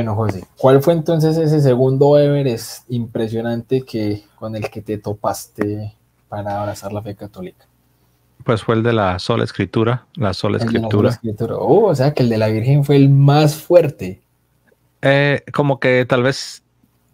Bueno, José, ¿cuál fue entonces ese segundo Everest impresionante que, con el que te topaste para abrazar la fe católica? Pues fue el de la sola escritura, la sola escritura. Uh, o sea que el de la Virgen fue el más fuerte. Eh, como que tal vez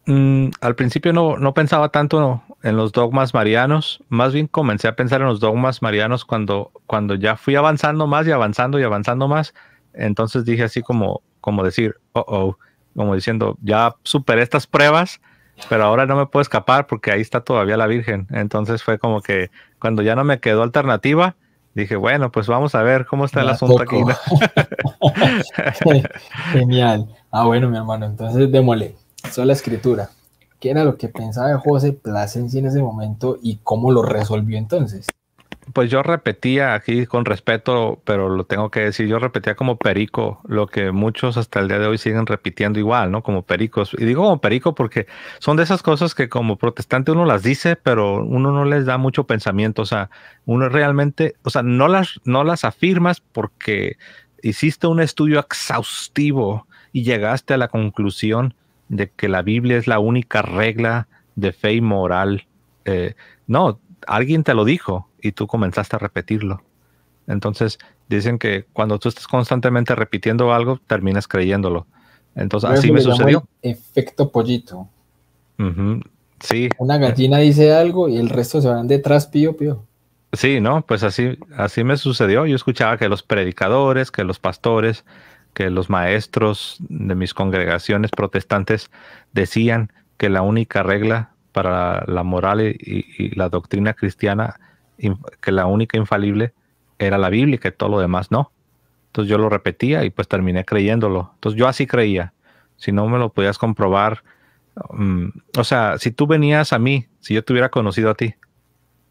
mm, al principio no, no pensaba tanto en los dogmas marianos, más bien comencé a pensar en los dogmas marianos cuando, cuando ya fui avanzando más y avanzando y avanzando más, entonces dije así como, como decir, oh, oh, como diciendo, ya superé estas pruebas, pero ahora no me puedo escapar porque ahí está todavía la Virgen. Entonces fue como que cuando ya no me quedó alternativa, dije, bueno, pues vamos a ver cómo está el asunto aquí. Genial. Ah, bueno, mi hermano, entonces démosle. Eso la escritura. ¿Qué era lo que pensaba José Plasencia en ese momento y cómo lo resolvió entonces? Pues yo repetía aquí con respeto, pero lo tengo que decir, yo repetía como perico lo que muchos hasta el día de hoy siguen repitiendo igual, ¿no? Como pericos. Y digo como perico porque son de esas cosas que como protestante uno las dice, pero uno no les da mucho pensamiento, o sea, uno realmente, o sea, no las, no las afirmas porque hiciste un estudio exhaustivo y llegaste a la conclusión de que la Biblia es la única regla de fe y moral. Eh, no, alguien te lo dijo y tú comenzaste a repetirlo. Entonces, dicen que cuando tú estás constantemente repitiendo algo, terminas creyéndolo. Entonces, así me sucedió. Efecto pollito. Sí. Una gallina dice algo y el resto se van detrás, pío, pío. Sí, no, pues así, así me sucedió. Yo escuchaba que los predicadores, que los pastores, que los maestros de mis congregaciones protestantes decían que la única regla para la moral y, y la doctrina cristiana que la única infalible era la Biblia, y que todo lo demás no. Entonces yo lo repetía y pues terminé creyéndolo. Entonces yo así creía. Si no me lo podías comprobar, mm, o sea, si tú venías a mí, si yo te hubiera conocido a ti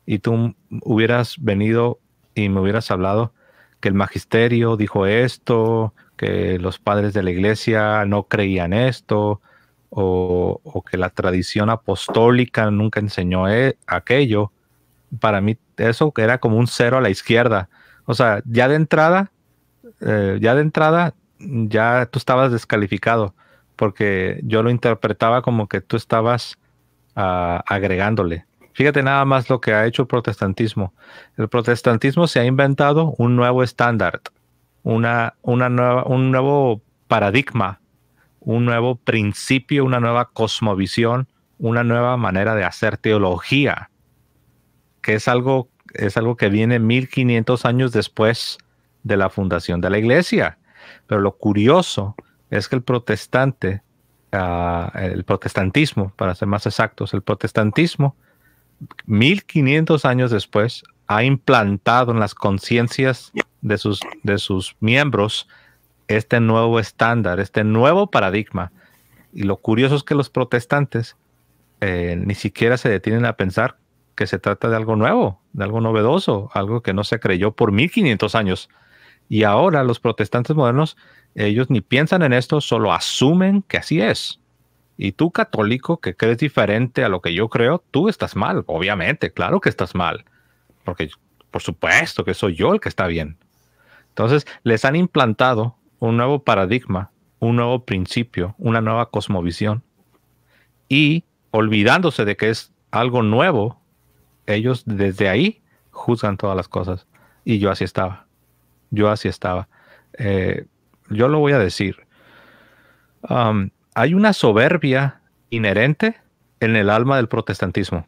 y tú hubieras venido y me hubieras hablado que el magisterio dijo esto, que los padres de la iglesia no creían esto, o, que la tradición apostólica nunca enseñó e-, aquello, para mí eso era como un cero a la izquierda. O sea, ya de entrada, eh, ya de entrada, ya tú estabas descalificado, porque yo lo interpretaba como que tú estabas ah, agregándole. Fíjate nada más lo que ha hecho el protestantismo. El protestantismo se ha inventado un nuevo estándar, una, una nueva, un nuevo paradigma, un nuevo principio, una nueva cosmovisión, una nueva manera de hacer teología que es algo, es algo que viene 1500 años después de la fundación de la iglesia. Pero lo curioso es que el protestante, ah, el protestantismo, para ser más exactos, el protestantismo, 1500 años después, ha implantado en las conciencias de sus, de sus miembros este nuevo estándar, este nuevo paradigma. Y lo curioso es que los protestantes eh, ni siquiera se detienen a pensar que se trata de algo nuevo, de algo novedoso, algo que no se creyó por 1500 años. Y ahora los protestantes modernos, ellos ni piensan en esto, solo asumen que así es. Y tú católico que crees diferente a lo que yo creo, tú estás mal, obviamente, claro que estás mal, porque por supuesto que soy yo el que está bien. Entonces, les han implantado un nuevo paradigma, un nuevo principio, una nueva cosmovisión. Y olvidándose de que es algo nuevo, ellos desde ahí juzgan todas las cosas. Y yo así estaba. Yo así estaba. Eh, yo lo voy a decir. Um, hay una soberbia inherente en el alma del protestantismo.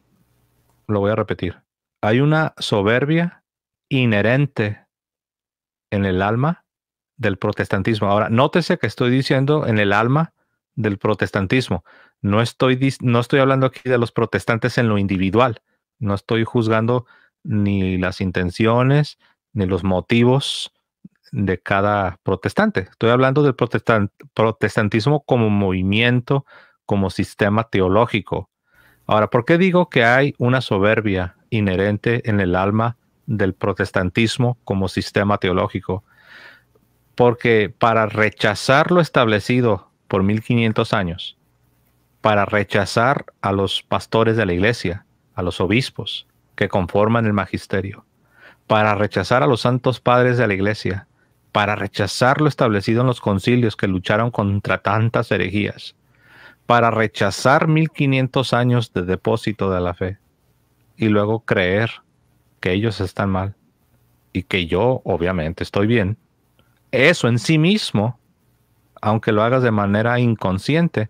Lo voy a repetir. Hay una soberbia inherente en el alma del protestantismo. Ahora, nótese que estoy diciendo en el alma del protestantismo. No estoy, no estoy hablando aquí de los protestantes en lo individual. No estoy juzgando ni las intenciones ni los motivos de cada protestante. Estoy hablando del protestantismo como movimiento, como sistema teológico. Ahora, ¿por qué digo que hay una soberbia inherente en el alma del protestantismo como sistema teológico? Porque para rechazar lo establecido por 1500 años, para rechazar a los pastores de la iglesia, a los obispos que conforman el magisterio, para rechazar a los santos padres de la Iglesia, para rechazar lo establecido en los concilios que lucharon contra tantas herejías, para rechazar 1500 años de depósito de la fe y luego creer que ellos están mal y que yo obviamente estoy bien. Eso en sí mismo, aunque lo hagas de manera inconsciente,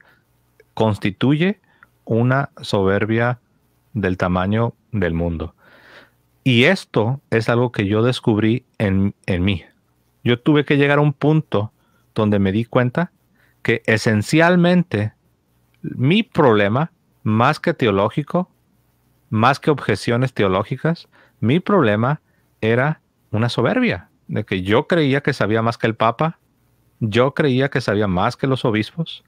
constituye una soberbia del tamaño del mundo. Y esto es algo que yo descubrí en, en mí. Yo tuve que llegar a un punto donde me di cuenta que esencialmente mi problema, más que teológico, más que objeciones teológicas, mi problema era una soberbia, de que yo creía que sabía más que el Papa, yo creía que sabía más que los obispos,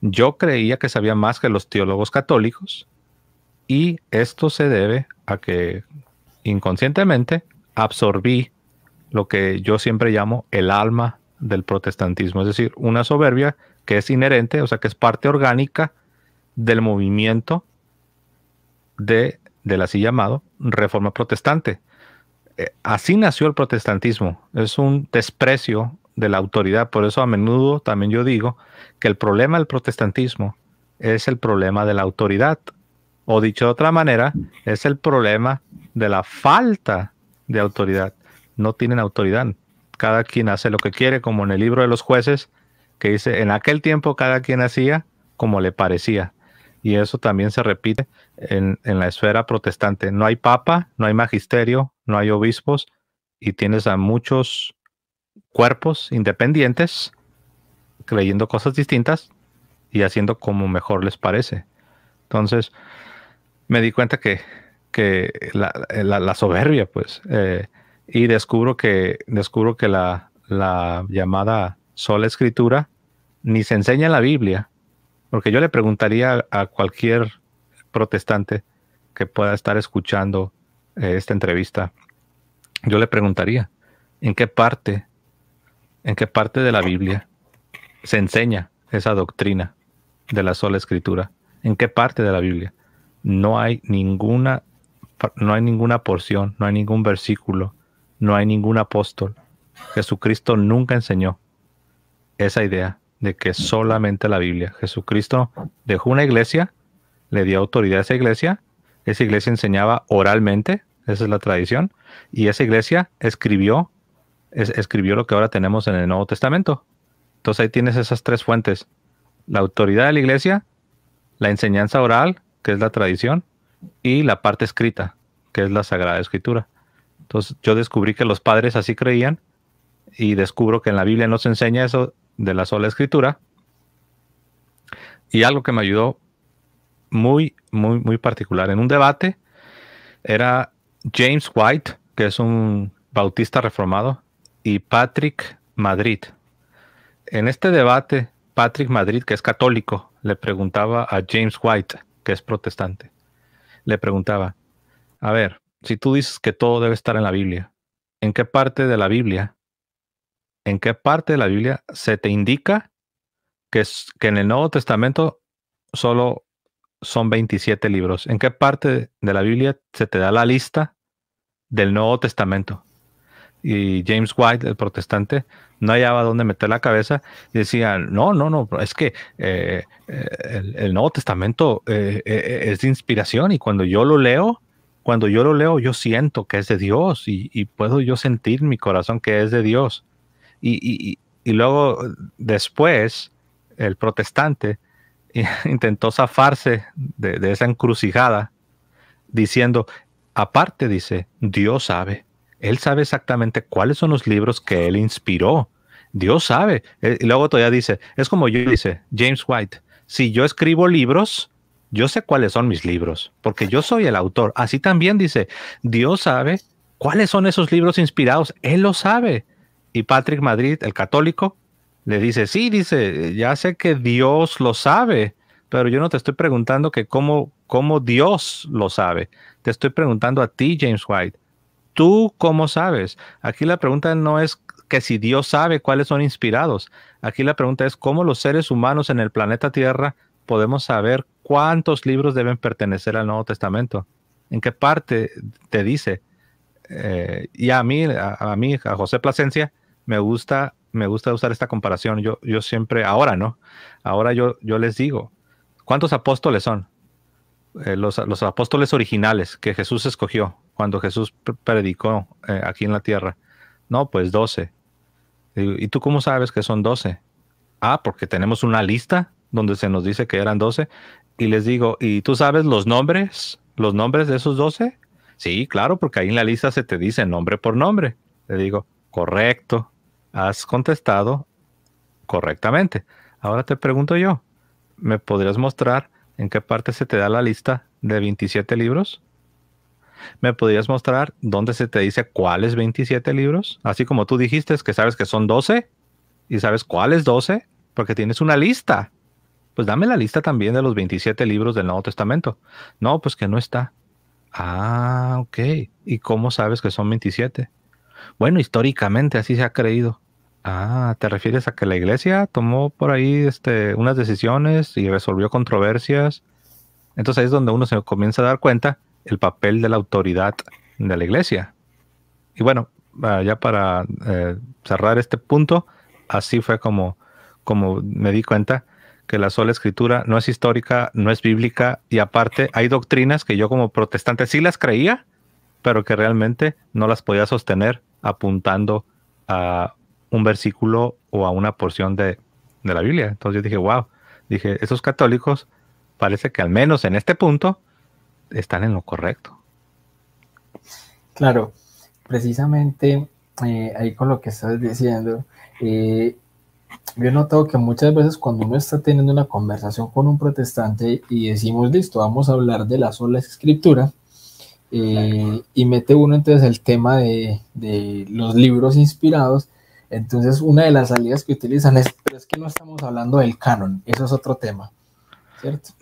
yo creía que sabía más que los teólogos católicos, y esto se debe a que inconscientemente absorbí lo que yo siempre llamo el alma del protestantismo, es decir, una soberbia que es inherente, o sea, que es parte orgánica del movimiento de, del así llamado reforma protestante. Eh, así nació el protestantismo, es un desprecio de la autoridad, por eso a menudo también yo digo que el problema del protestantismo es el problema de la autoridad, o dicho de otra manera, es el problema de la falta de autoridad. No tienen autoridad. Cada quien hace lo que quiere, como en el libro de los jueces, que dice, en aquel tiempo cada quien hacía como le parecía. Y eso también se repite en, la esfera protestante. No hay papa, no hay magisterio, no hay obispos, y tienes a muchos cuerpos independientes creyendo cosas distintas y haciendo como mejor les parece. Entonces, me di cuenta que, la, soberbia, pues, eh, y descubro que, descubro que la, llamada sola escritura ni se enseña en la Biblia, porque yo le preguntaría a cualquier protestante que pueda estar escuchando eh, esta entrevista, yo le preguntaría, ¿en qué parte, en qué parte de la Biblia se enseña esa doctrina de la sola escritura? ¿En qué parte de la Biblia? no hay ninguna, no hay ninguna porción, no hay ningún versículo, no hay ningún apóstol. Jesucristo nunca enseñó esa idea de que solamente la Biblia. Jesucristo dejó una iglesia, le dio autoridad a esa iglesia, esa iglesia enseñaba oralmente, esa es la tradición, y esa iglesia escribió, escribió lo que ahora tenemos en el Nuevo Testamento. Entonces ahí tienes esas tres fuentes, la autoridad de la iglesia, la enseñanza oral que es la tradición, y la parte escrita, que es la Sagrada Escritura. Entonces yo descubrí que los padres así creían y descubro que en la Biblia no se enseña eso de la sola escritura. Y algo que me ayudó muy, muy, muy particular en un debate era James White, que es un bautista reformado, y Patrick Madrid. En este debate, Patrick Madrid, que es católico, le preguntaba a James White, que es protestante, le preguntaba, a ver, si tú dices que todo debe estar en la Biblia, ¿en qué parte de la Biblia, en qué parte de la Biblia se te indica que, que en el Nuevo Testamento solo son 27 libros? ¿En qué parte de la Biblia se te da la lista del Nuevo Testamento? y James White, el protestante, no hallaba dónde meter la cabeza decía, decían, no, no, no, es que eh, eh, el, Nuevo Testamento eh, es de inspiración y cuando yo lo leo, cuando yo lo leo, yo siento que es de Dios y, puedo yo sentir mi corazón que es de Dios. Y, luego después, el protestante intentó zafarse de esa encrucijada diciendo, aparte dice, Dios sabe él sabe exactamente cuáles son los libros que él inspiró. Dios sabe. Eh, y luego todavía dice, es como yo dice, James White, si yo escribo libros, yo sé cuáles son mis libros, porque yo soy el autor. Así también dice, Dios sabe cuáles son esos libros inspirados, Él lo sabe. Y Patrick Madrid, el católico, le dice, sí, dice, ya sé que Dios lo sabe, pero yo no te estoy preguntando que cómo, cómo Dios lo sabe. Te estoy preguntando a ti, James White, ¿Tú cómo sabes? Aquí la pregunta no es que si Dios sabe cuáles son inspirados. Aquí la pregunta es cómo los seres humanos en el planeta Tierra podemos saber cuántos libros deben pertenecer al Nuevo Testamento. ¿En qué parte te dice? Eh, y a mí, a, mí, a José Plasencia, me gusta, me gusta usar esta comparación. Yo, yo siempre, ahora no, ahora yo, yo les digo, ¿cuántos apóstoles son? Eh, los apóstoles originales que Jesús escogió, cuando Jesús predicó eh, aquí en la tierra? No, pues doce. ¿Y tú cómo sabes que son 12? Ah, porque tenemos una lista donde se nos dice que eran doce. Y les digo, ¿y tú sabes los nombres? ¿Los nombres de esos doce? Sí, claro, porque ahí en la lista se te dice nombre por nombre. Le digo, correcto, has contestado correctamente. Ahora te pregunto yo, ¿me podrías mostrar en qué parte se te da la lista de 27 libros? ¿Me podrías mostrar dónde se te dice cuáles 27 libros? Así como tú dijiste que sabes que son 12 y sabes cuáles 12 porque tienes una lista. Pues dame la lista también de los 27 libros del Nuevo Testamento. No, pues que no está. Ah, ok. ¿Y cómo sabes que son 27? Bueno, históricamente así se ha creído. Ah, ¿te refieres a que la iglesia tomó por ahí este, unas decisiones y resolvió controversias? Entonces ahí es donde uno se comienza a dar cuenta el papel de la autoridad de la iglesia. Y bueno, ah, ya para eh, cerrar este punto, así fue como, como me di cuenta que la sola escritura no es histórica, no es bíblica y aparte hay doctrinas que yo como protestante sí las creía, pero que realmente no las podía sostener apuntando a un versículo o a una porción de, de la Biblia. Entonces yo dije, wow, dije, esos católicos parece que al menos en este punto están en lo correcto. Claro, precisamente eh, ahí con lo que estás diciendo, eh, yo he notado que muchas veces cuando uno está teniendo una conversación con un protestante y decimos, listo, vamos a hablar de la sola escritura, eh, y mete uno entonces el tema de, de, los libros inspirados, entonces una de las salidas que utilizan es, pero es que no estamos hablando del canon, eso es otro tema.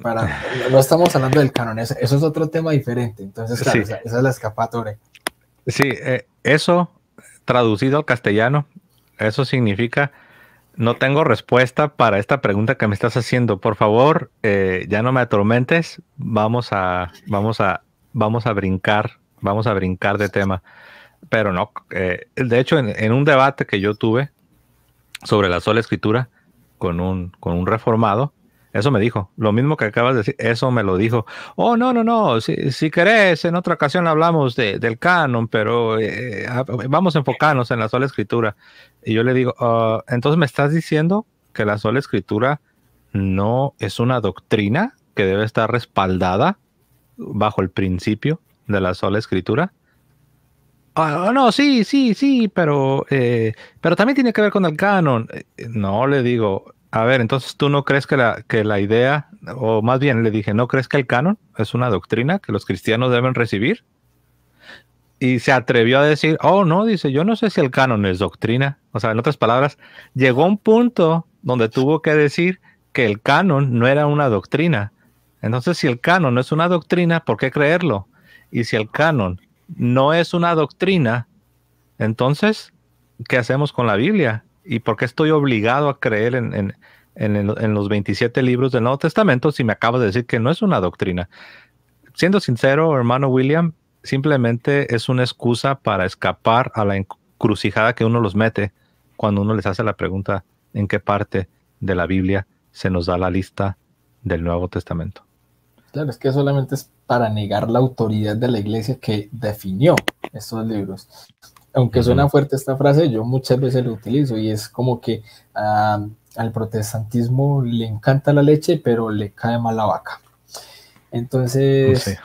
Para, no estamos hablando del canon, eso, es otro tema diferente, entonces, esa es la escapatoria. Sí, eh, eso traducido al castellano, eso significa, no tengo respuesta para esta pregunta que me estás haciendo, por favor, eh, ya no me atormentes, vamos a, vamos a, vamos a brincar, vamos a brincar de tema. Pero no, eh, de hecho, en, en un debate que yo tuve sobre la sola escritura con un, con un reformado, eso me dijo. Lo mismo que acabas de decir, eso me lo dijo. Oh, no, no, no. Si, si querés, en otra ocasión hablamos del canon, pero eh, ah, vamos a enfocarnos en la sola escritura. Y yo le digo, ah, entonces me estás diciendo que la sola escritura no es una doctrina que debe estar respaldada bajo el principio de la sola escritura. Oh, no, sí, sí, sí, pero, eh, pero también tiene que ver con el canon. Eh, no, le digo, a ver, entonces tú no crees que la, la idea, o más bien le dije, ¿no crees que el canon es una doctrina que los cristianos deben recibir? Y se atrevió a decir, oh, no, dice, yo no sé si el canon es doctrina. O sea, en otras palabras, llegó un punto donde tuvo que decir que el canon no era una doctrina. Entonces, si el canon no es una doctrina, ¿por qué creerlo? Y si el canon no es una doctrina, entonces, ¿qué hacemos con la Biblia? ¿Y por qué estoy obligado a creer en, en, los 27 libros del Nuevo Testamento si me acabo de decir que no es una doctrina? Siendo sincero, hermano William, simplemente es una excusa para escapar a la encrucijada que uno los mete cuando uno les hace la pregunta en qué parte de la Biblia se nos da la lista del Nuevo Testamento. Claro, es que solamente es para negar la autoridad de la iglesia que definió estos libros aunque suena fuerte esta frase, yo muchas veces la utilizo y es como que ah, al protestantismo le encanta la leche, pero le cae mal la vaca. Entonces,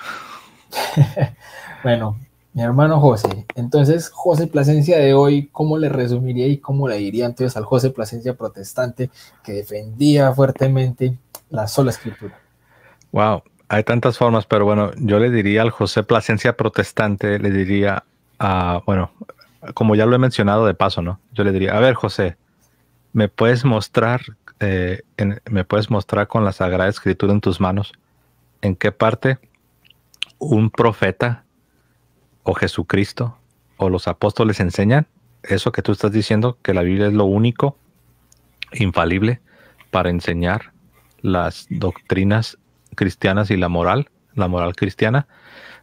bueno, mi hermano José, entonces José Plasencia de hoy, ¿cómo le resumiría y cómo le diría entonces al José Plasencia protestante que defendía fuertemente la sola escritura? Wow, hay tantas formas, pero bueno, yo le diría al José Plasencia protestante, le diría bueno, como ya lo he mencionado de paso, ¿no? Yo le diría, a ver, José, ¿me puedes mostrar, eh, me puedes mostrar con la Sagrada Escritura en tus manos en qué parte un profeta o Jesucristo o los apóstoles enseñan eso que tú estás diciendo, que la Biblia es lo único infalible para enseñar las doctrinas cristianas y la moral, la moral cristiana,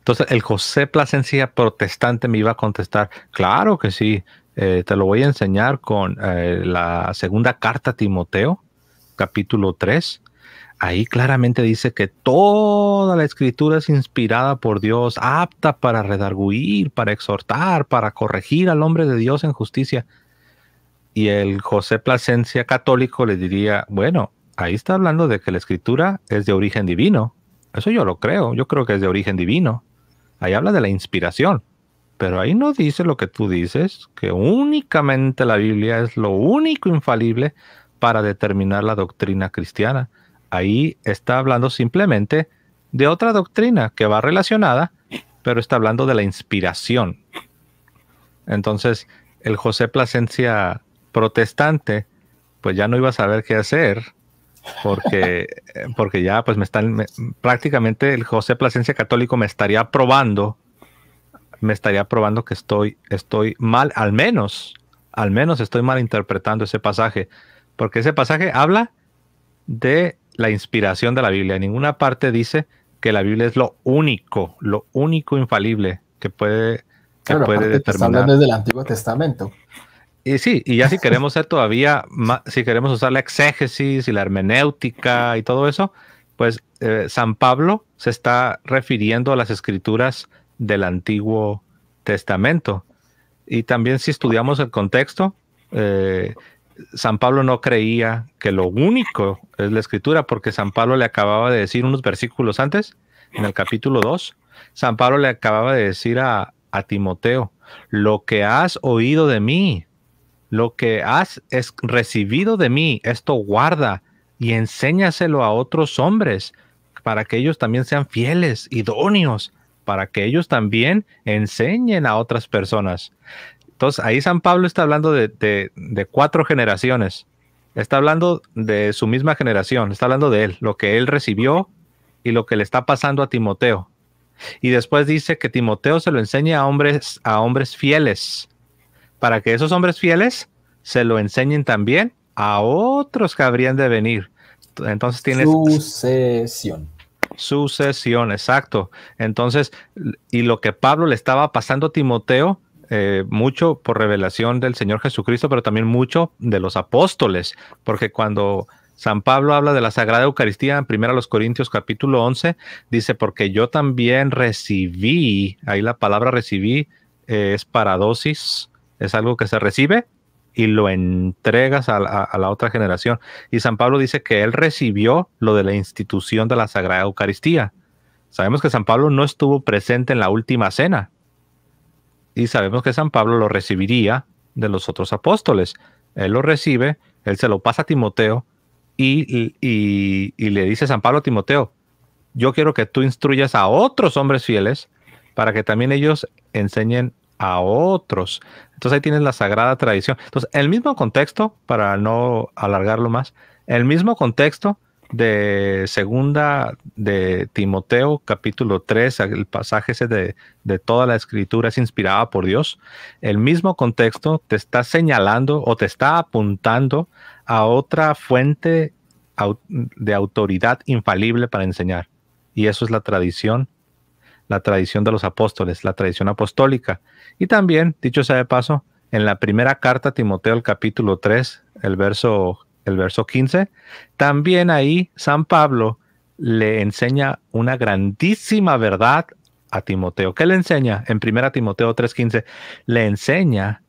entonces el José Plasencia protestante me iba a contestar, claro que sí, eh, te lo voy a enseñar con eh, la segunda carta a Timoteo, capítulo 3. Ahí claramente dice que toda la escritura es inspirada por Dios, apta para redarguir, para exhortar, para corregir al hombre de Dios en justicia. Y el José Plasencia católico le diría, bueno, ahí está hablando de que la escritura es de origen divino. Eso yo lo creo, yo creo que es de origen divino. Ahí habla de la inspiración, pero ahí no dice lo que tú dices, que únicamente la Biblia es lo único infalible para determinar la doctrina cristiana. Ahí está hablando simplemente de otra doctrina que va relacionada, pero está hablando de la inspiración. Entonces, el José Plasencia protestante, pues ya no iba a saber qué hacer porque, eh, porque ya pues me están, prácticamente el José Plasencia Católico me estaría probando, me estaría probando que estoy, estoy mal, al menos, al menos estoy mal interpretando ese pasaje, porque ese pasaje habla de la inspiración de la Biblia. En ninguna parte dice que la Biblia es lo único, lo único infalible que puede, que puede determinar. desde el Antiguo Testamento. Y sí, y ya si queremos ser todavía, más, si queremos usar la exégesis y la hermenéutica y todo eso, pues eh, San Pablo se está refiriendo a las escrituras del Antiguo Testamento. Y también si estudiamos el contexto, eh, San Pablo no creía que lo único es la escritura, porque San Pablo le acababa de decir unos versículos antes, en el capítulo 2, San Pablo le acababa de decir a, a Timoteo, lo que has oído de mí, lo que has es recibido de mí, esto guarda y enséñaselo a otros hombres, para que ellos también sean fieles, idóneos, para que ellos también enseñen a otras personas. Entonces, ahí San Pablo está hablando de, de cuatro generaciones. Está hablando de su misma generación, está hablando de él, lo que él recibió y lo que le está pasando a Timoteo. Y después dice que Timoteo se lo enseña a hombres, a hombres fieles, para que esos hombres fieles se lo enseñen también a otros que habrían de venir. Entonces tienes... Sucesión. Sucesión, exacto. Entonces, y lo que Pablo le estaba pasando a Timoteo, eh, mucho por revelación del Señor Jesucristo, pero también mucho de los apóstoles, porque cuando San Pablo habla de la Sagrada Eucaristía en 1 Corintios capítulo 11, dice, porque yo también recibí, ahí la palabra recibí eh, es paradosis, es algo que se recibe y lo entregas a, la otra generación. Y San Pablo dice que él recibió lo de la institución de la Sagrada Eucaristía. Sabemos que San Pablo no estuvo presente en la última cena. Y sabemos que San Pablo lo recibiría de los otros apóstoles. Él lo recibe, él se lo pasa a Timoteo y, y, y le dice San Pablo a Timoteo, yo quiero que tú instruyas a otros hombres fieles para que también ellos enseñen a otros. Entonces ahí tienes la sagrada tradición. Entonces, el mismo contexto, para no alargarlo más, el mismo contexto de segunda de Timoteo capítulo 3, el pasaje ese de, de, toda la escritura es inspirada por Dios, el mismo contexto te está señalando o te está apuntando a otra fuente de autoridad infalible para enseñar. Y eso es la tradición la tradición de los apóstoles, la tradición apostólica. Y también, dicho sea de paso, en la primera carta a Timoteo, el capítulo 3, el verso, el verso 15, también ahí San Pablo le enseña una grandísima verdad a Timoteo. ¿Qué le enseña? En primera Timoteo 3:15 le enseña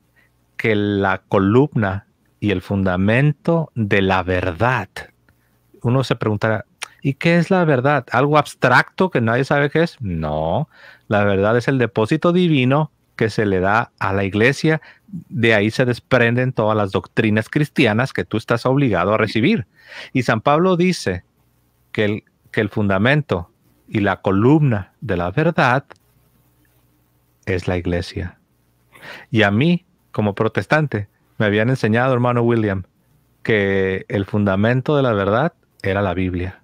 que la columna y el fundamento de la verdad. Uno se preguntará, ¿Y qué es la verdad? ¿Algo abstracto que nadie sabe qué es? No, la verdad es el depósito divino que se le da a la iglesia. De ahí se desprenden todas las doctrinas cristianas que tú estás obligado a recibir. Y San Pablo dice que el, que el fundamento y la columna de la verdad es la iglesia. Y a mí, como protestante, me habían enseñado, hermano William, que el fundamento de la verdad era la Biblia.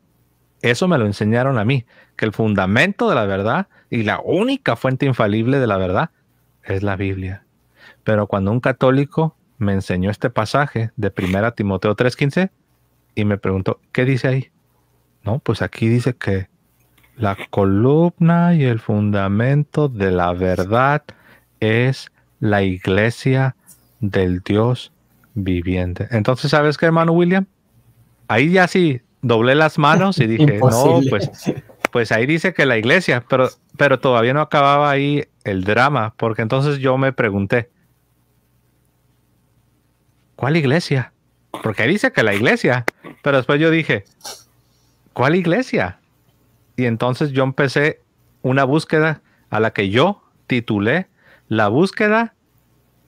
Eso me lo enseñaron a mí, que el fundamento de la verdad y la única fuente infalible de la verdad es la Biblia. Pero cuando un católico me enseñó este pasaje de 1 Timoteo 3:15 y me preguntó, ¿qué dice ahí? No, pues aquí dice que la columna y el fundamento de la verdad es la iglesia del Dios viviente. Entonces, ¿sabes qué, hermano William? Ahí ya sí doblé las manos y dije, no, pues, pues ahí dice que la iglesia, pero, pero todavía no acababa ahí el drama, porque entonces yo me pregunté, ¿cuál iglesia? Porque ahí dice que la iglesia, pero después yo dije, ¿cuál iglesia? Y entonces yo empecé una búsqueda a la que yo titulé La búsqueda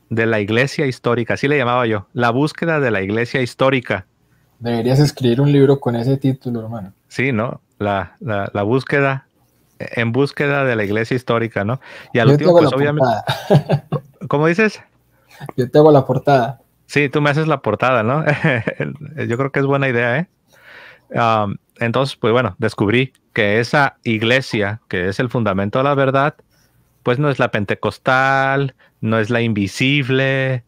de la iglesia histórica, así le llamaba yo, la búsqueda de la iglesia histórica. Deberías escribir un libro con ese título, hermano. Sí, ¿no? La, búsqueda, en búsqueda de la iglesia histórica, ¿no? Y al último, pues obviamente. ¿Cómo dices? Yo tengo la portada. Sí, tú me haces la portada, ¿no? Yo creo que es buena idea, ¿eh? entonces, pues bueno, descubrí que esa iglesia, que es el fundamento de la verdad, pues no es la pentecostal, no es la invisible,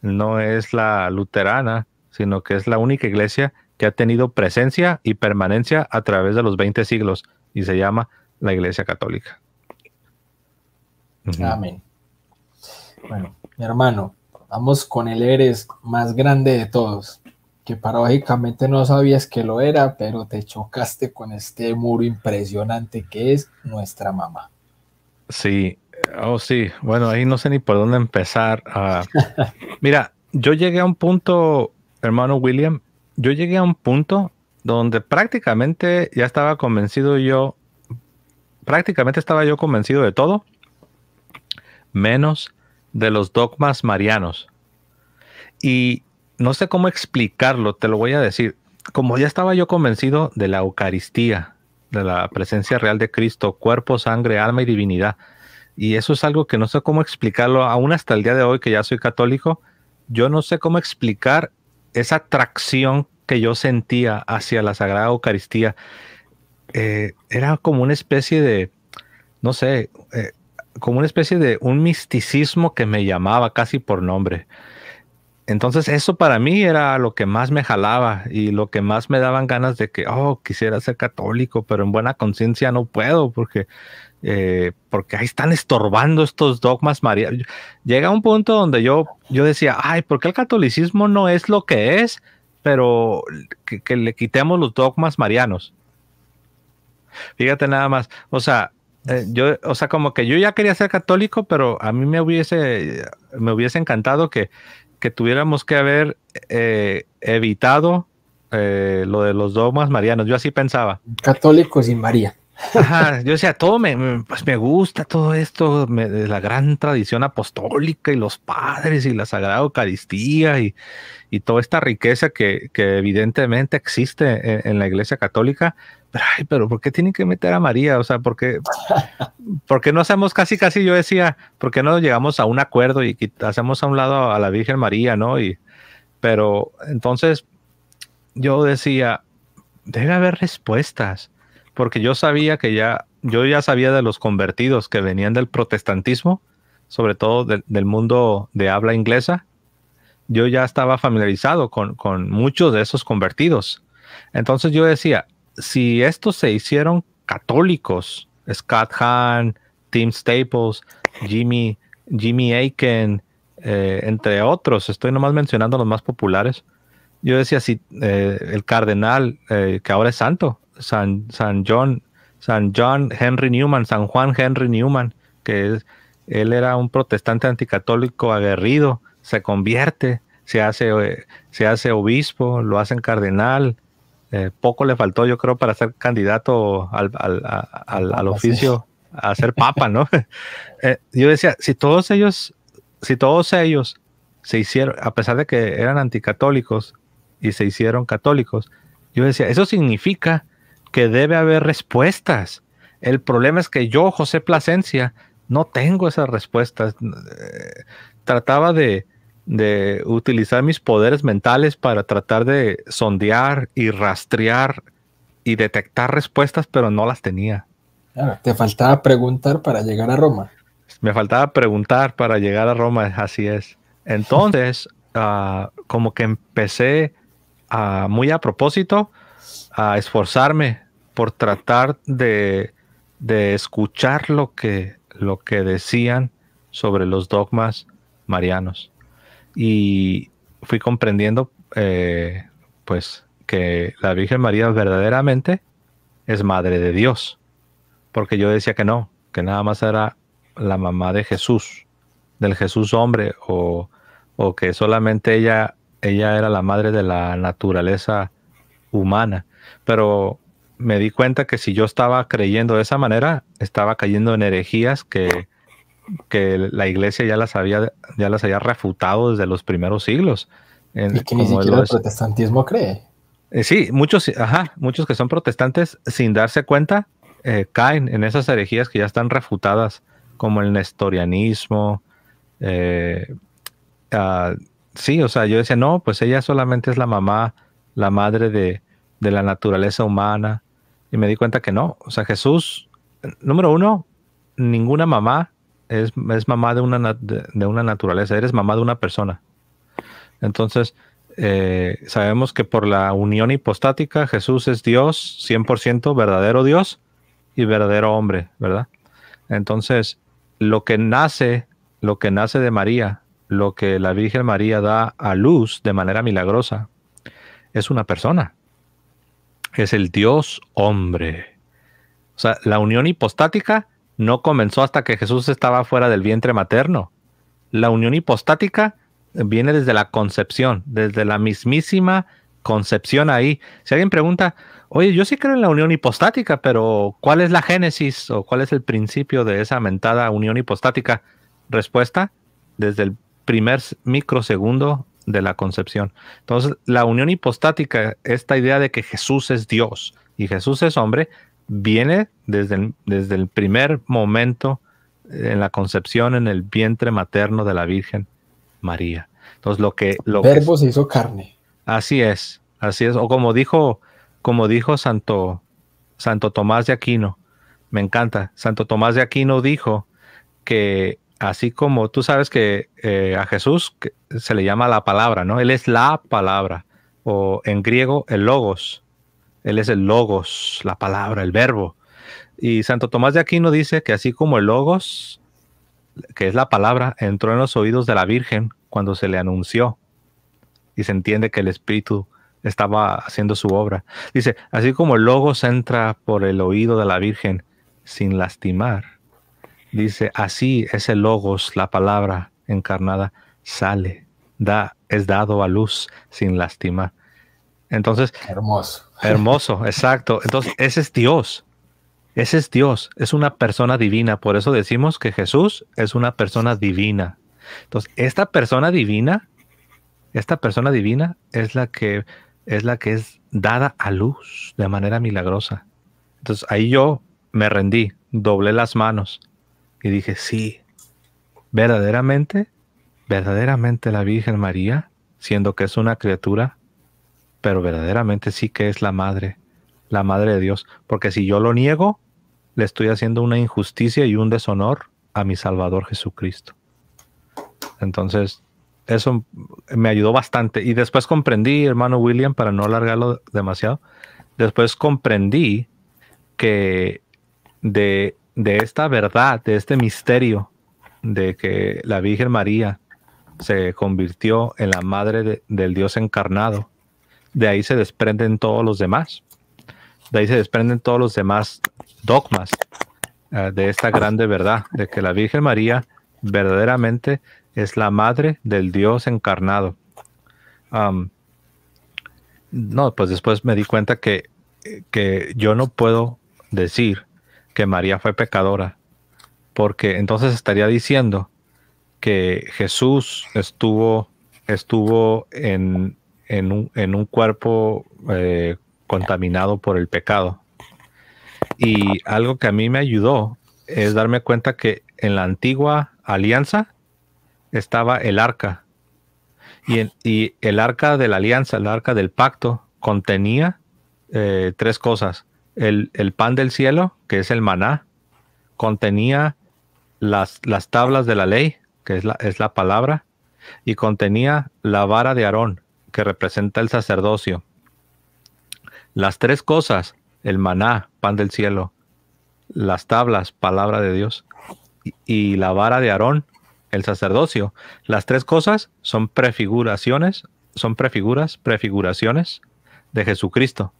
no es la luterana, sino que es la única iglesia que ha tenido presencia y permanencia a través de los 20 siglos y se llama la Iglesia Católica. Amén. Bueno, mi hermano, vamos con el eres más grande de todos, que paradójicamente no sabías que lo era, pero te chocaste con este muro impresionante que es nuestra mamá. Sí, oh sí, bueno, ahí no sé ni por dónde empezar. Ah. mira, yo llegué a un punto hermano William, yo llegué a un punto donde prácticamente ya estaba convencido yo, prácticamente estaba yo convencido de todo, menos de los dogmas marianos. Y no sé cómo explicarlo, te lo voy a decir. Como ya estaba yo convencido de la Eucaristía, de la presencia real de Cristo, cuerpo, sangre, alma y divinidad, y eso es algo que no sé cómo explicarlo, aún hasta el día de hoy que ya soy católico, yo no sé cómo explicar esa atracción que yo sentía hacia la Sagrada Eucaristía eh, era como una especie de, no sé, eh, como una especie de un misticismo que me llamaba casi por nombre. Entonces eso para mí era lo que más me jalaba y lo que más me daban ganas de que, oh, quisiera ser católico, pero en buena conciencia no puedo porque, eh, porque ahí están estorbando estos dogmas. marianos. Llega un punto donde yo, yo decía, ay, ¿por qué el catolicismo no es lo que es? Pero que, le quitemos los dogmas marianos. Fíjate nada más, o sea, eh, yo, o sea, como que yo ya quería ser católico, pero a mí me hubiese, me hubiese encantado que que tuviéramos que haber eh, evitado eh, lo de los dogmas marianos. Yo así pensaba. Católicos y María. yo decía, todo me, pues me gusta todo esto, la gran tradición apostólica y los padres y la Sagrada Eucaristía y, y toda esta riqueza que, evidentemente existe en, la Iglesia Católica, pero, ay, ¿por qué tienen que meter a María? O sea, ¿por qué no hacemos casi, casi yo decía, ¿por qué no llegamos a un acuerdo y hacemos a un lado a la Virgen María, ¿no? Y, pero entonces yo decía, debe haber respuestas, porque yo sabía que ya, yo ya sabía de los convertidos que venían del protestantismo, sobre todo del mundo de habla inglesa, yo ya estaba familiarizado con, con muchos de esos convertidos. Entonces yo decía, si estos se hicieron católicos, Scott Hahn, Tim Staples, Jimmy, Jimmy Aiken, eh, entre otros, estoy nomás mencionando los más populares. Yo decía, si eh, el cardenal, eh, que ahora es santo, San, San, John, San John Henry Newman, San Juan Henry Newman, que él era un protestante anticatólico aguerrido, se convierte, se hace, se hace obispo, lo hacen cardenal, eh, poco le faltó, yo creo, para ser candidato al, oficio, a ser papa, ¿no? Eh, yo decía, si todos ellos, si todos ellos se hicieron, a pesar de que eran anticatólicos y se hicieron católicos, yo decía, eso significa que debe haber respuestas. El problema es que yo, José Plasencia, no tengo esas respuestas. Eh, trataba de, de utilizar mis poderes mentales para tratar de sondear y rastrear y detectar respuestas, pero no las tenía. Ah, te faltaba preguntar para llegar a Roma. Me faltaba preguntar para llegar a Roma, así es. Entonces, ah, como que empecé ah, muy a propósito a esforzarme por tratar de, de escuchar lo que, lo que decían sobre los dogmas marianos y fui comprendiendo eh, pues que la Virgen María verdaderamente es madre de Dios, porque yo decía que no, que nada más era la mamá de Jesús, del Jesús hombre, o, que solamente ella, ella era la madre de la naturaleza humana. Pero me di cuenta que si yo estaba creyendo de esa manera, estaba cayendo en herejías que que la iglesia ya las había, ya las había refutado desde los primeros siglos. y que ni siquiera el protestantismo cree. Eh, sí, muchos, ajá, muchos que son protestantes, sin darse cuenta, eh, caen en esas herejías que ya están refutadas, como el nestorianismo. Eh, ah, sí, o sea, yo decía, no, pues ella solamente es la mamá, la madre de, de la naturaleza humana. Y me di cuenta que no. O sea, Jesús, número uno, ninguna mamá es, mamá de una, de, una naturaleza, eres mamá de una persona. Entonces, eh, sabemos que por la unión hipostática Jesús es Dios, 100% verdadero Dios y verdadero hombre, ¿verdad? Entonces, lo que nace, lo que nace de María, lo que la Virgen María da a luz de manera milagrosa, es una persona. Es el Dios hombre. O sea, la unión hipostática no comenzó hasta que Jesús estaba fuera del vientre materno. La unión hipostática viene desde la concepción, desde la mismísima concepción ahí. Si alguien pregunta, oye, yo sí creo en la unión hipostática, pero ¿cuál es la génesis o cuál es el principio de esa mentada unión hipostática? Respuesta, desde el primer microsegundo de la concepción. Entonces, la unión hipostática, esta idea de que Jesús es Dios y Jesús es hombre, viene desde el, desde el primer momento en la concepción en el vientre materno de la Virgen María. Entonces lo que lo verbo se hizo carne. Así es, así es. O como dijo, como dijo Santo Santo Tomás de Aquino, me encanta. Santo Tomás de Aquino dijo que así como tú sabes que eh, a Jesús se le llama la palabra, ¿no? Él es la palabra o en griego el logos. Él es el logos, la palabra, el verbo. Y Santo Tomás de Aquino dice que así como el logos, que es la palabra, entró en los oídos de la Virgen cuando se le anunció y se entiende que el Espíritu estaba haciendo su obra. Dice, así como el logos entra por el oído de la Virgen sin lastimar, dice, así ese logos, la palabra encarnada, sale, da, es dado a luz sin lastimar. Entonces, hermoso. Hermoso, exacto. Entonces, ese es Dios. Ese es Dios, es una persona divina. Por eso decimos que Jesús es una persona divina. Entonces, esta persona divina, esta persona divina es la que es la que es dada a luz de manera milagrosa. Entonces, ahí yo me rendí, doblé las manos y dije, sí, verdaderamente, verdaderamente la Virgen María, siendo que es una criatura, pero verdaderamente sí que es la madre, la madre de Dios, porque si yo lo niego, le estoy haciendo una injusticia y un deshonor a mi Salvador Jesucristo. Entonces, eso me ayudó bastante. Y después comprendí, hermano William, para no alargarlo demasiado, después comprendí que de, esta verdad, de este misterio de que la Virgen María se convirtió en la madre del Dios encarnado, de ahí se desprenden todos los demás. De ahí se desprenden todos los demás dogmas ah, de esta grande verdad, de que la Virgen María verdaderamente es la madre del Dios encarnado. no, pues después me di cuenta que, que yo no puedo decir que María fue pecadora, porque entonces estaría diciendo que Jesús estuvo, estuvo en en un, cuerpo eh, contaminado por el pecado. Y algo que a mí me ayudó es darme cuenta que en la antigua alianza estaba el arca. Y, el arca de la alianza, el arca del pacto, contenía eh, tres cosas. El, pan del cielo, que es el maná, contenía las, las tablas de la ley, que es la, es la palabra, y contenía la vara de Aarón, que representa el sacerdocio. Las tres cosas, el maná, pan del cielo, las tablas, palabra de Dios, y, la vara de Aarón, el sacerdocio. Las tres cosas son prefiguraciones, son prefiguras, prefiguraciones de Jesucristo,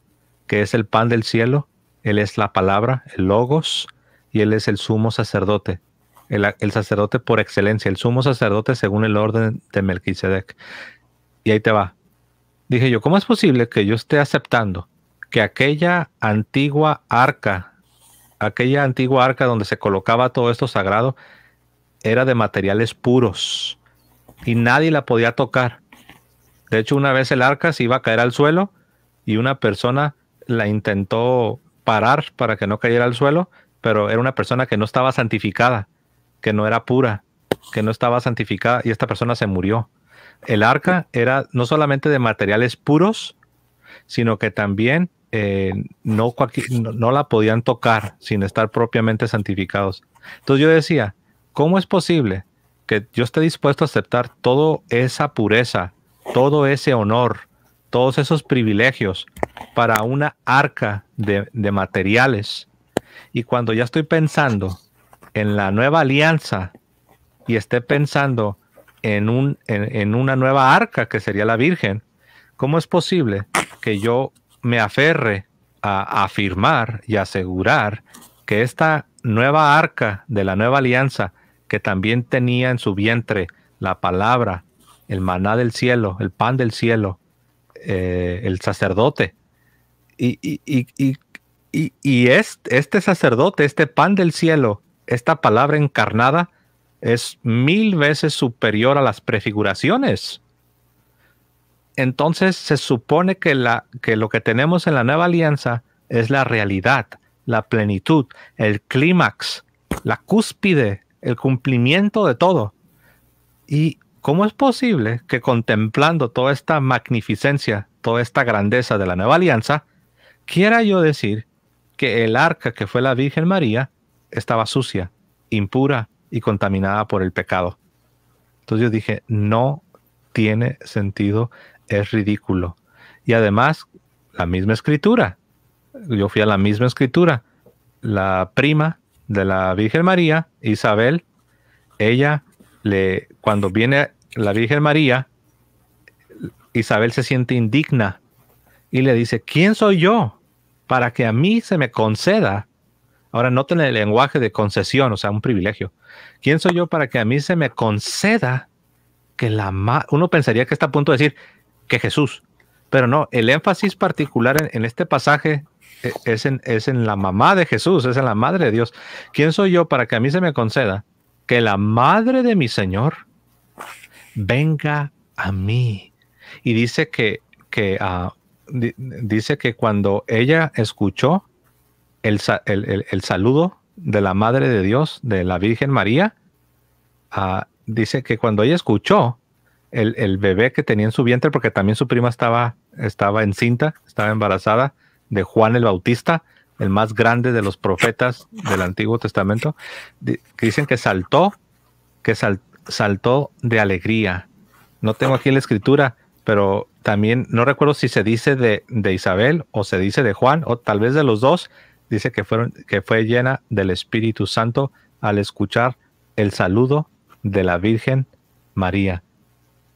que es el pan del cielo, Él es la palabra, el logos, y Él es el sumo sacerdote, el, el, sacerdote por excelencia, el sumo sacerdote según el orden de Melquisedec. Y ahí te va. Dije yo, ¿cómo es posible que yo esté aceptando que aquella antigua arca, aquella antigua arca donde se colocaba todo esto sagrado, era de materiales puros y nadie la podía tocar? De hecho, una vez el arca se iba a caer al suelo y una persona la intentó parar para que no cayera al suelo, pero era una persona que no estaba santificada, que no era pura, que no estaba santificada y esta persona se murió el arca era no solamente de materiales puros, sino que también eh, no, no, la podían tocar sin estar propiamente santificados. Entonces yo decía, ¿cómo es posible que yo esté dispuesto a aceptar toda esa pureza, todo ese honor, todos esos privilegios para una arca de, de materiales? Y cuando ya estoy pensando en la nueva alianza y esté pensando en, un, en, una nueva arca que sería la Virgen. ¿Cómo es posible que yo me aferre a afirmar y asegurar que esta nueva arca de la nueva alianza, que también tenía en su vientre la palabra, el maná del cielo, el pan del cielo, eh, el sacerdote, y, y, y, y este, sacerdote, este pan del cielo, esta palabra encarnada, es mil veces superior a las prefiguraciones. Entonces se supone que, la, que lo que tenemos en la nueva alianza es la realidad, la plenitud, el clímax, la cúspide, el cumplimiento de todo. ¿Y cómo es posible que contemplando toda esta magnificencia, toda esta grandeza de la nueva alianza, quiera yo decir que el arca que fue la Virgen María estaba sucia, impura, y contaminada por el pecado. Entonces yo dije, no tiene sentido, es ridículo. Y además, la misma escritura. Yo fui a la misma escritura. La prima de la Virgen María, Isabel, ella le, cuando viene la Virgen María, Isabel se siente indigna y le dice, ¿quién soy yo para que a mí se me conceda Ahora noten el lenguaje de concesión, o sea, un privilegio. ¿Quién soy yo para que a mí se me conceda que la uno pensaría que está a punto de decir que Jesús, pero no, el énfasis particular en, este pasaje eh, es en, es en, la mamá de Jesús, es en la madre de Dios. ¿Quién soy yo para que a mí se me conceda que la madre de mi Señor venga a mí? Y dice que, que ah, dice que cuando ella escuchó el, el, saludo de la Madre de Dios, de la Virgen María, dice que cuando ella escuchó el, bebé que tenía en su vientre, porque también su prima estaba, estaba encinta, estaba embarazada de Juan el Bautista, el más grande de los profetas del Antiguo Testamento, dicen que saltó, que saltó de alegría. No tengo aquí la escritura, pero también no recuerdo si se dice de, Isabel o se dice de Juan o tal vez de los dos, dice que, fueron, que fue llena del Espíritu Santo al escuchar el saludo de la Virgen María.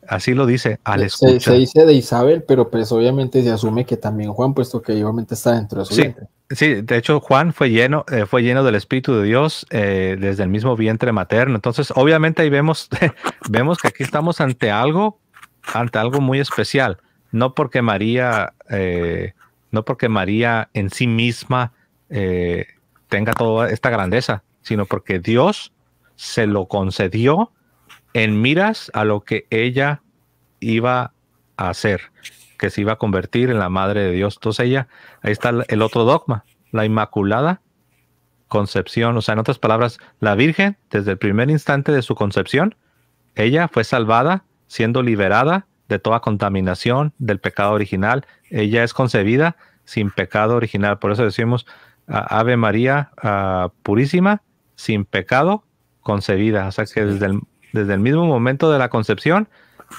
Así lo dice al escuchar. Se, dice de Isabel, pero pues obviamente se asume que también Juan, puesto que obviamente está dentro de su sí, vientre. Sí, de hecho Juan fue lleno, eh, fue lleno del Espíritu de Dios eh, desde el mismo vientre materno. Entonces, obviamente ahí vemos, vemos que aquí estamos ante algo, ante algo muy especial. No porque María, eh, no porque María en sí misma eh, tenga toda esta grandeza, sino porque Dios se lo concedió en miras a lo que ella iba a hacer, que se iba a convertir en la madre de Dios. Entonces ella, ahí está el otro dogma, la inmaculada concepción, o sea, en otras palabras, la Virgen, desde el primer instante de su concepción, ella fue salvada, siendo liberada de toda contaminación del pecado original. Ella es concebida sin pecado original. Por eso decimos, Ave María Purísima, sin pecado, concebida. O sea que desde el, desde el mismo momento de la concepción,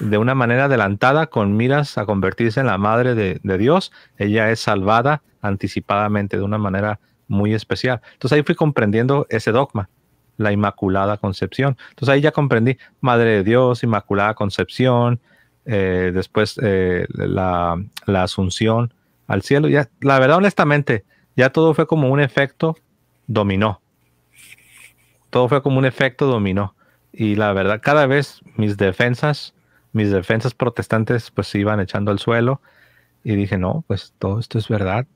de una manera adelantada, con miras a convertirse en la madre de, Dios, ella es salvada anticipadamente de una manera muy especial. Entonces ahí fui comprendiendo ese dogma, la Inmaculada Concepción. Entonces ahí ya comprendí Madre de Dios, Inmaculada Concepción, eh, después eh, la, la, Asunción al cielo. la verdad, honestamente, ya todo fue como un efecto dominó. Todo fue como un efecto dominó. Y la verdad, cada vez mis defensas, mis defensas protestantes, pues se iban echando al suelo. Y dije, no, pues todo esto es verdad.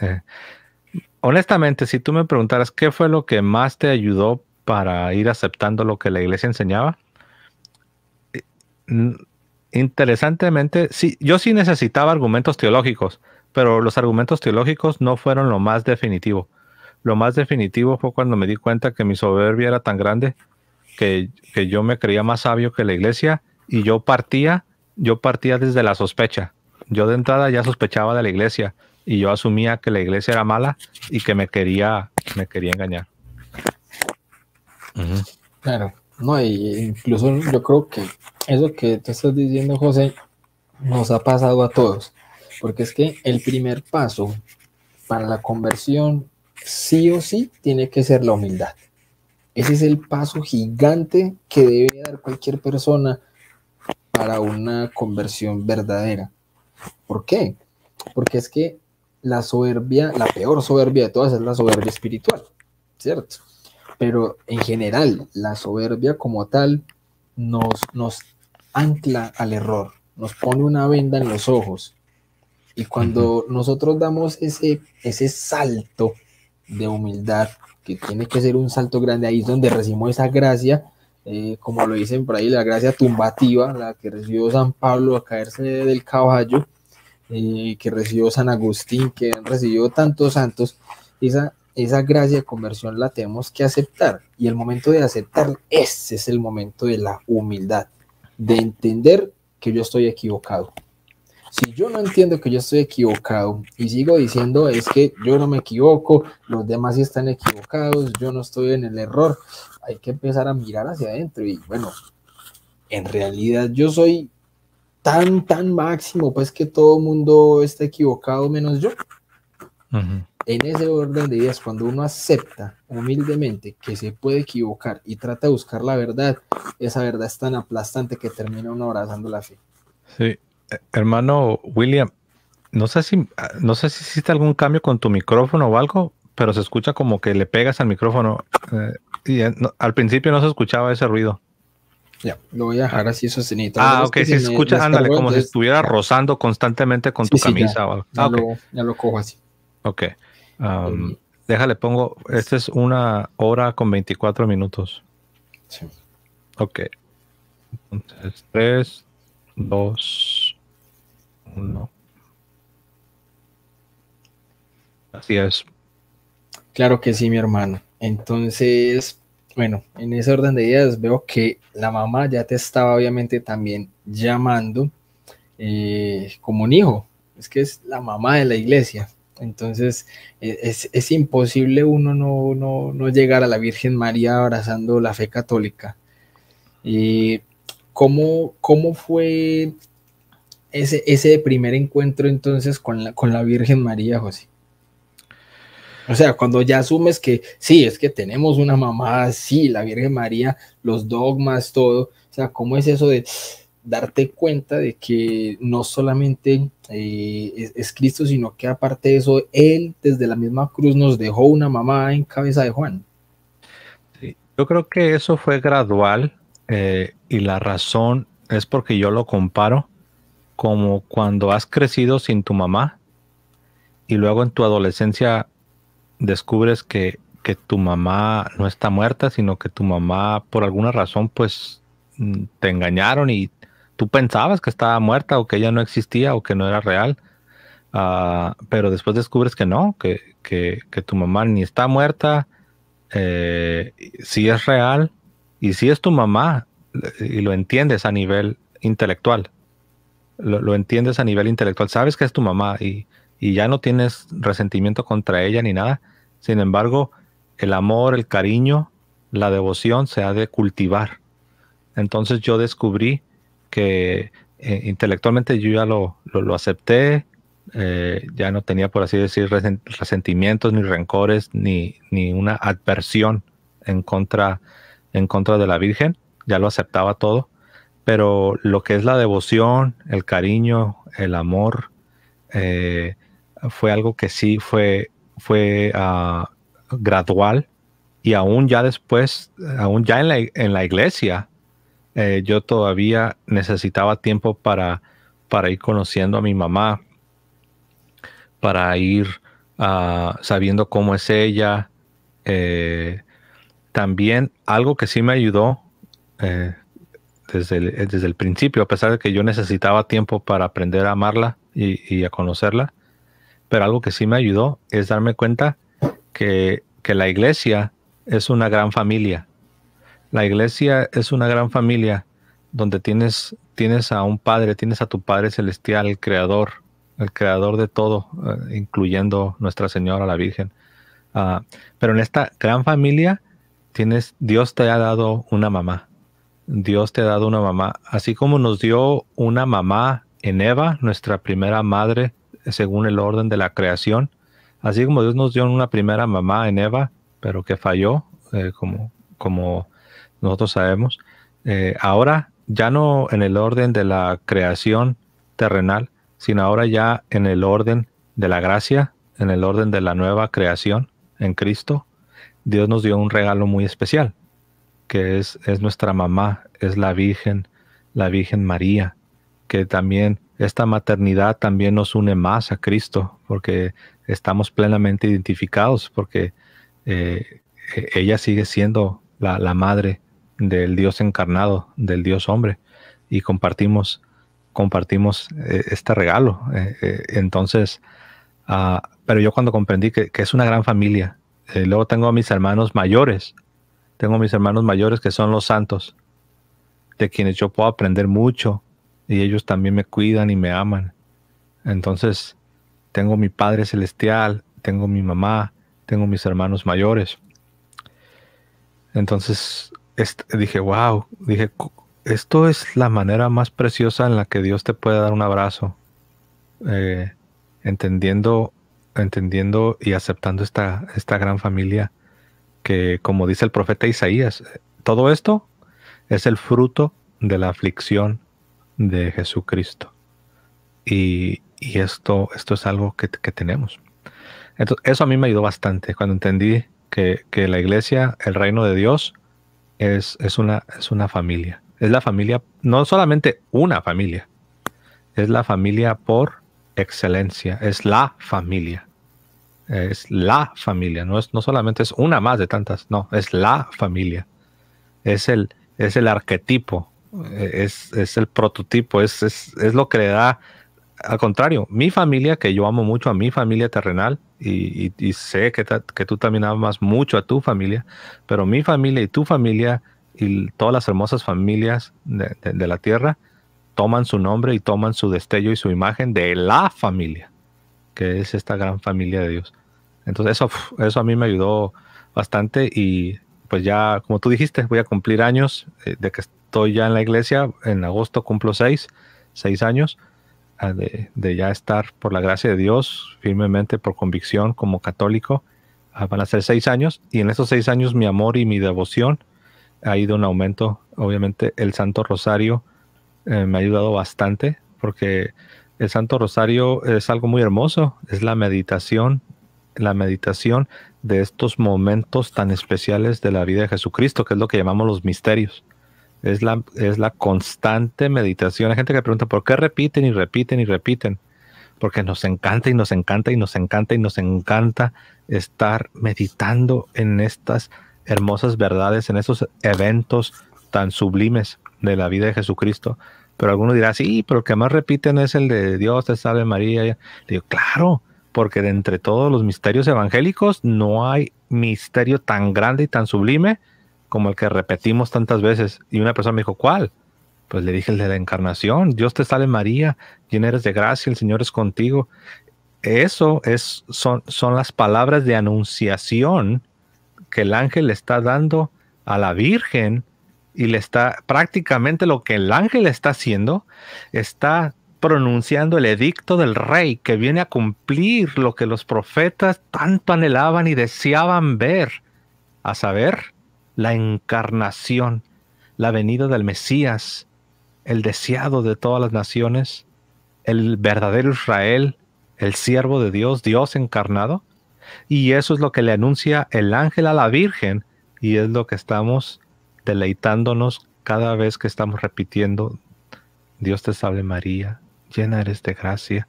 Eh, honestamente, si tú me preguntaras qué fue lo que más te ayudó para ir aceptando lo que la iglesia enseñaba, eh, interesantemente, sí, yo sí necesitaba argumentos teológicos, pero los argumentos teológicos no fueron lo más definitivo. Lo más definitivo fue cuando me di cuenta que mi soberbia era tan grande que, yo me creía más sabio que la iglesia y yo partía, yo partía desde la sospecha. Yo de entrada ya sospechaba de la iglesia y yo asumía que la iglesia era mala y que me quería, me quería engañar. Claro, no, y incluso yo creo que eso que tú estás diciendo, José, nos ha pasado a todos. Porque es que el primer paso para la conversión, sí o sí, tiene que ser la humildad. Ese es el paso gigante que debe dar cualquier persona para una conversión verdadera. ¿Por qué? Porque es que la soberbia, la peor soberbia de todas es la soberbia espiritual, ¿cierto? Pero en general, la soberbia como tal nos, nos ancla al error, nos pone una venda en los ojos y cuando nosotros damos ese, ese salto de humildad, que tiene que ser un salto grande, ahí es donde recibimos esa gracia, eh, como lo dicen por ahí, la gracia tumbativa, la que recibió San Pablo a caerse del caballo, eh, que recibió San Agustín, que han recibido tantos santos, esa, esa gracia de conversión la tenemos que aceptar. Y el momento de aceptar, ese es el momento de la humildad, de entender que yo estoy equivocado, si yo no entiendo que yo estoy equivocado y sigo diciendo es que yo no me equivoco, los demás sí están equivocados, yo no estoy en el error, hay que empezar a mirar hacia adentro y bueno, en realidad yo soy tan, tan máximo, pues que todo el mundo está equivocado menos yo. En ese orden de ideas, cuando uno acepta humildemente que se puede equivocar y trata de buscar la verdad, esa verdad es tan aplastante que termina uno abrazando la fe. Sí, hermano William, no sé si ah, no sé si hiciste algún cambio con tu micrófono o algo, pero se escucha como que le pegas al micrófono. Eh, y eh, al principio no se escuchaba ese ruido. Ya, lo voy a dejar así sostenido. Ah, ok, si se escucha, ándale, como si estuviera rozando constantemente con tu camisa o algo. Ah, lo, ya, cojo así. Ok. Um, déjale, pongo, esta es una hora con 24 minutos. Sí. Ok. Entonces, 3, 2, Así es. Claro que sí, mi hermano. Entonces, bueno, en ese orden de ideas veo que la mamá ya te estaba obviamente también llamando eh, como un hijo. Es que es la mamá de la iglesia. Entonces, e, es, imposible uno no, no, no, llegar a la Virgen María abrazando la fe católica. ¿Y eh, cómo, cómo fue ese, primer encuentro entonces con la, con la Virgen María, José? O sea, cuando ya asumes que sí, es que tenemos una mamá, sí, la Virgen María, los dogmas, todo. O sea, ¿cómo es eso de darte cuenta de que no solamente eh, es, Cristo, sino que aparte de eso, Él desde la misma cruz nos dejó una mamá en cabeza de Juan? yo creo que eso fue gradual eh, y la razón es porque yo lo comparo como cuando has crecido sin tu mamá y luego en tu adolescencia descubres que, que tu mamá no está muerta, sino que tu mamá por alguna razón pues mm, te engañaron y tú pensabas que estaba muerta o que ella no existía o que no era real, ah, pero después descubres que no, que, que, tu mamá ni está muerta, si eh, sí es real y sí es tu mamá eh, y lo entiendes a nivel intelectual lo, entiendes a nivel intelectual, sabes que es tu mamá y, ya no tienes resentimiento contra ella ni nada. Sin embargo, el amor, el cariño, la devoción se ha de cultivar. Entonces yo descubrí que eh, intelectualmente yo ya lo, acepté, eh, ya no tenía, por así decir, resentimientos ni rencores, ni, ni, una adversión en contra, en contra de la Virgen, ya lo aceptaba todo pero lo que es la devoción, el cariño, el amor, eh, fue algo que sí fue, fue ah, gradual y aún ya después, aún ya en la, en la iglesia, eh, yo todavía necesitaba tiempo para, para ir conociendo a mi mamá, para ir ah, sabiendo cómo es ella. Eh, también algo que sí me ayudó, eh, desde el, principio, a pesar de que yo necesitaba tiempo para aprender a amarla y, a conocerla. Pero algo que sí me ayudó es darme cuenta que, la iglesia es una gran familia. La iglesia es una gran familia donde tienes, a un padre, tienes a tu Padre Celestial, el Creador, el Creador de todo, eh, incluyendo Nuestra Señora, la Virgen. Ah, pero en esta gran familia tienes, Dios te ha dado una mamá. Dios te ha dado una mamá, así como nos dio una mamá en Eva, nuestra primera madre, según el orden de la creación. Así como Dios nos dio una primera mamá en Eva, pero que falló, eh, como, como nosotros sabemos. Eh, ahora, ya no en el orden de la creación terrenal, sino ahora ya en el orden de la gracia, en el orden de la nueva creación en Cristo, Dios nos dio un regalo muy especial, que es, nuestra mamá, es la Virgen, la Virgen María, que también esta maternidad también nos une más a Cristo, porque estamos plenamente identificados, porque eh, e-, ella sigue siendo la, madre del Dios encarnado, del Dios hombre, y compartimos, compartimos eh, este regalo. Eh, entonces, ah, pero yo cuando comprendí que, que es una gran familia, luego tengo a mis hermanos mayores, tengo mis hermanos mayores que son los santos, de quienes yo puedo aprender mucho y ellos también me cuidan y me aman. Entonces, tengo mi Padre Celestial, tengo mi mamá, tengo mis hermanos mayores. Entonces, dije, wow, dije, esto es la manera más preciosa en la que Dios te puede dar un abrazo, eh, entendiendo, entendiendo y aceptando esta, esta gran familia que como dice el profeta Isaías, todo esto es el fruto de la aflicción de Jesucristo. Y, esto, esto es algo que, tenemos. Entonces, eso a mí me ayudó bastante cuando entendí que, la iglesia, el reino de Dios, es, es, una, es una familia. Es la familia, no solamente una familia, es la familia por excelencia, es la familia es la familia, no, es, no solamente es una más de tantas, no, es la familia. Es el, es el arquetipo, eh, es, el prototipo, es, es, lo que le da, al contrario, mi familia, que yo amo mucho a mi familia terrenal y, sé que, tú también amas mucho a tu familia, pero mi familia y tu familia y todas las hermosas familias de la tierra toman su nombre y toman su destello y su imagen de la familia que es esta gran familia de Dios. Entonces eso, eso a mí me ayudó bastante y pues ya, como tú dijiste, voy a cumplir años eh, de que estoy ya en la iglesia. En agosto cumplo seis, seis años ah, de, ya estar por la gracia de Dios firmemente por convicción como católico. Ah, van a ser seis años y en esos seis años mi amor y mi devoción ha ido en aumento. Obviamente el Santo Rosario eh, me ha ayudado bastante porque el Santo Rosario es algo muy hermoso, es la meditación, la meditación de estos momentos tan especiales de la vida de Jesucristo, que es lo que llamamos los misterios. Es la, es la constante meditación. Hay gente que pregunta, ¿por qué repiten y repiten y repiten? porque nos encanta y nos encanta y nos encanta y nos encanta estar meditando en estas hermosas verdades, en esos eventos tan sublimes de la vida de Jesucristo. Pero alguno dirá, sí, pero el que más repiten es el de Dios te salve María. Le digo, claro, porque de entre todos los misterios evangélicos no hay misterio tan grande y tan sublime como el que repetimos tantas veces. Y una persona me dijo, ¿cuál? Pues le dije el de la encarnación, Dios te salve María, quien eres de gracia, el Señor es contigo. Eso es, son, son las palabras de anunciación que el ángel está dando a la Virgen y le está prácticamente lo que el ángel está haciendo, está pronunciando el edicto del rey que viene a cumplir lo que los profetas tanto anhelaban y deseaban ver, a saber, la encarnación, la venida del Mesías, el deseado de todas las naciones, el verdadero Israel, el siervo de Dios, Dios encarnado. Y eso es lo que le anuncia el ángel a la Virgen y es lo que estamos deleitándonos cada vez que estamos repitiendo, Dios te salve María, llena eres de gracia,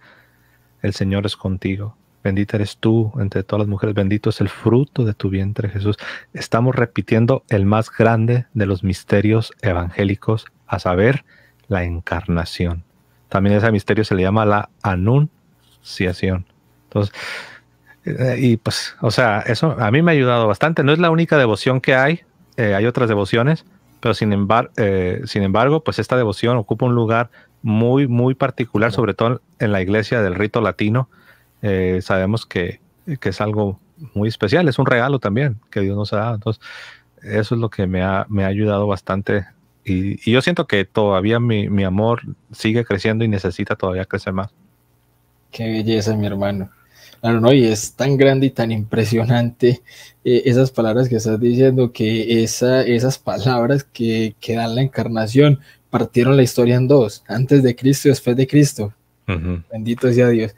el Señor es contigo, bendita eres tú entre todas las mujeres, bendito es el fruto de tu vientre Jesús. Estamos repitiendo el más grande de los misterios evangélicos, a saber, la encarnación. También ese misterio se le llama la anunciación. Entonces, eh, y pues, o sea, eso a mí me ha ayudado bastante. No es la única devoción que hay, eh, hay otras devociones, pero sin, eh, sin embargo, pues esta devoción ocupa un lugar muy, muy particular, sobre todo en la iglesia del rito latino. Eh, sabemos que, que, es algo muy especial, es un regalo también que Dios nos ha dado. Entonces, eso es lo que me ha, me ha ayudado bastante. Y, y, yo siento que todavía mi, mi amor sigue creciendo y necesita todavía crecer más. Qué belleza, mi hermano. Claro, no, y es tan grande y tan impresionante eh, esas palabras que estás diciendo, que esas palabras que, dan la encarnación partieron la historia en dos, antes de Cristo y después de Cristo. Bendito sea Dios.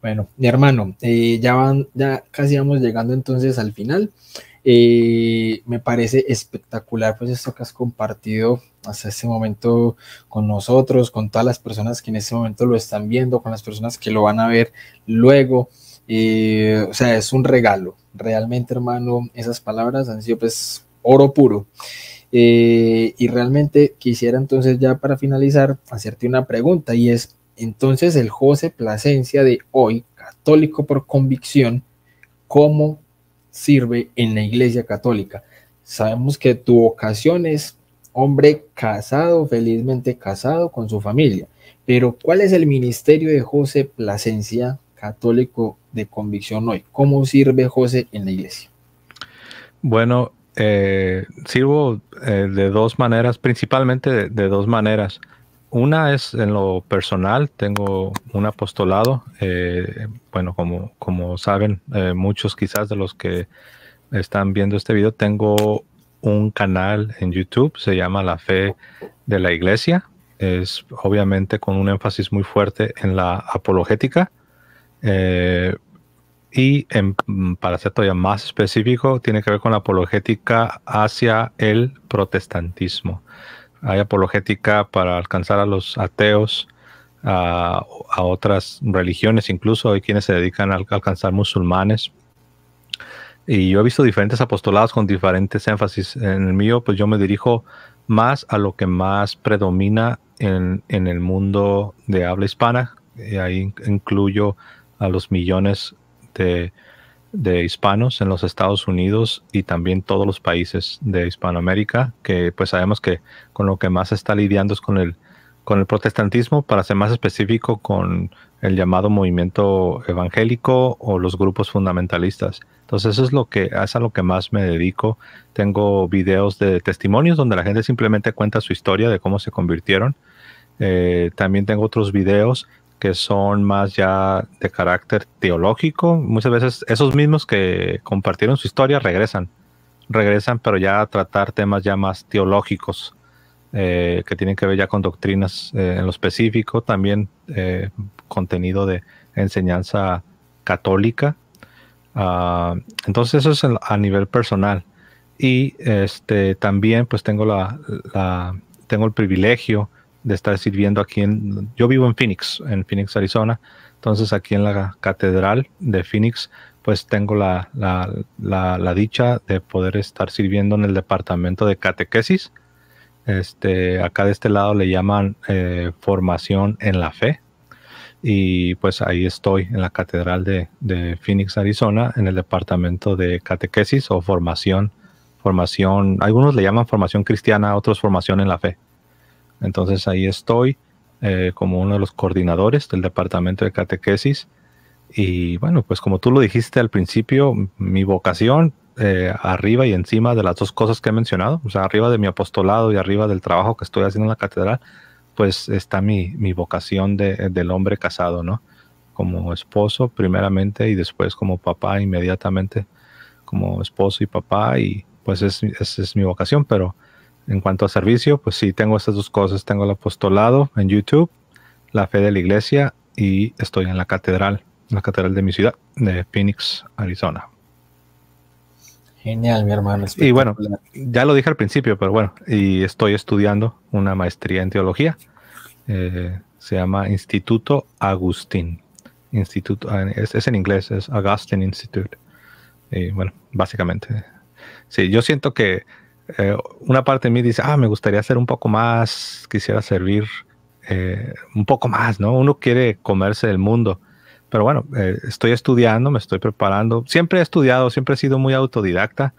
Bueno, mi hermano, eh, ya van, ya casi vamos llegando entonces al final. Eh, me parece espectacular pues esto que has compartido hasta este momento con nosotros, con todas las personas que en este momento lo están viendo, con las personas que lo van a ver luego. Eh, o sea, es un regalo. Realmente, hermano, esas palabras han sido pues oro puro. Eh, y realmente quisiera entonces ya para finalizar hacerte una pregunta y es, entonces el José Plasencia de hoy, católico por convicción, ¿cómo sirve en la Iglesia Católica? Sabemos que tu vocación es hombre casado, felizmente casado con su familia, pero ¿cuál es el ministerio de José Plasencia católico de convicción hoy? ¿Cómo sirve José en la iglesia? Bueno, eh, sirvo eh, de dos maneras, principalmente de, dos maneras. Una es en lo personal, tengo un apostolado, eh, bueno, como, como saben muchos quizás de los que están viendo este video, tengo un canal en YouTube, se llama La Fe de la Iglesia, es obviamente con un énfasis muy fuerte en la apologética eh, y para ser todavía más específico, tiene que ver con la apologética hacia el protestantismo. Hay apologética para alcanzar a los ateos, a, otras religiones, incluso hay quienes se dedican a alcanzar musulmanes. Y yo he visto diferentes apostolados con diferentes énfasis. En el mío, pues yo me dirijo más a lo que más predomina en, en el mundo de habla hispana. Y ahí incluyo a los millones de, hispanos en los Estados Unidos y también todos los países de Hispanoamérica, que pues sabemos que con lo que más está lidiando es con el, con el protestantismo, para ser más específico, con el llamado movimiento evangélico o los grupos fundamentalistas. Entonces eso es lo que es a lo que más me dedico. Tengo videos de testimonios donde la gente simplemente cuenta su historia de cómo se convirtieron. Eh, también tengo otros videos que son más ya de carácter teológico. Muchas veces esos mismos que compartieron su historia regresan, regresan, pero ya a tratar temas ya más teológicos. Eh, que tienen que ver ya con doctrinas eh, en lo específico, también eh, contenido de enseñanza católica. Ah, entonces eso es a nivel personal. Y este, también pues tengo, la, tengo el privilegio de estar sirviendo aquí en... Yo vivo en Phoenix, en Phoenix, Arizona. Entonces aquí en la Catedral de Phoenix, pues tengo la, dicha de poder estar sirviendo en el departamento de catequesis. Este, acá de este lado le llaman eh, formación en la fe. Y pues ahí estoy en la Catedral de, de Phoenix, Arizona, en el departamento de catequesis o formación. Formación, algunos le llaman formación cristiana, otros formación en la fe. Entonces ahí estoy eh, como uno de los coordinadores del departamento de catequesis. Y bueno, pues como tú lo dijiste al principio, mi vocación eh, arriba y encima de las dos cosas que he mencionado, o sea, arriba de mi apostolado y arriba del trabajo que estoy haciendo en la catedral, pues está mi, mi vocación de, del hombre casado, ¿no? Como esposo primeramente y después como papá inmediatamente, como esposo y papá y pues esa es, es mi vocación, pero en cuanto a servicio, pues sí, tengo estas dos cosas. Tengo el apostolado en YouTube, la fe de la iglesia y estoy en la catedral, la catedral de mi ciudad, de Phoenix, Arizona. Genial, mi hermano. Y bueno, ya lo dije al principio, pero bueno, y estoy estudiando una maestría en teología. Eh, se llama Instituto Agustín. Instituto, ah, es, en inglés, es Augustine Institute. Y bueno, básicamente. Sí, yo siento que eh, una parte de mí dice, ah, me gustaría ser un poco más, quisiera servir eh, un poco más, ¿no? Uno quiere comerse el mundo. Pero bueno, eh, estoy estudiando, me estoy preparando. Siempre he estudiado, siempre he sido muy autodidacta,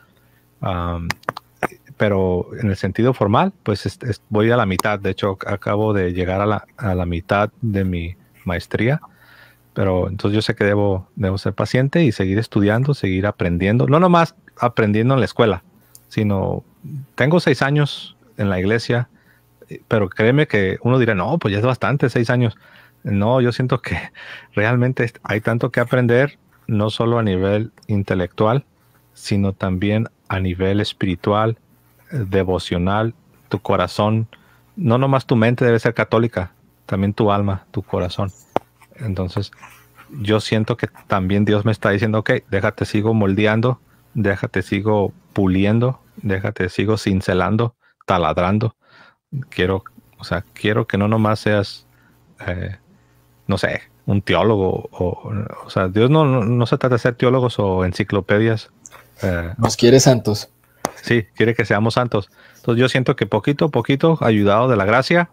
pero en el sentido formal, pues voy a la mitad. De hecho, acabo de llegar a la, a la mitad de mi maestría pero entonces yo sé que debo, debo ser paciente y seguir estudiando, seguir aprendiendo, no nomás aprendiendo en la escuela, sino tengo seis años en la iglesia, pero créeme que uno dirá, no, pues ya es bastante, seis años. No, yo siento que realmente hay tanto que aprender, no solo a nivel intelectual, sino también a nivel espiritual, devocional, tu corazón. No nomás tu mente debe ser católica, también tu alma, tu corazón. Entonces, yo siento que también Dios me está diciendo, ok, déjate sigo moldeando, déjate sigo puliendo, déjate, sigo cincelando, taladrando. Quiero, o sea, quiero que no nomás seas, eh, no sé, un teólogo. O, sea, Dios no, no, se trata de ser teólogos o enciclopedias. Eh, Nos quiere santos. Sí, quiere que seamos santos. Entonces yo siento que poquito a poquito, ayudado de la gracia,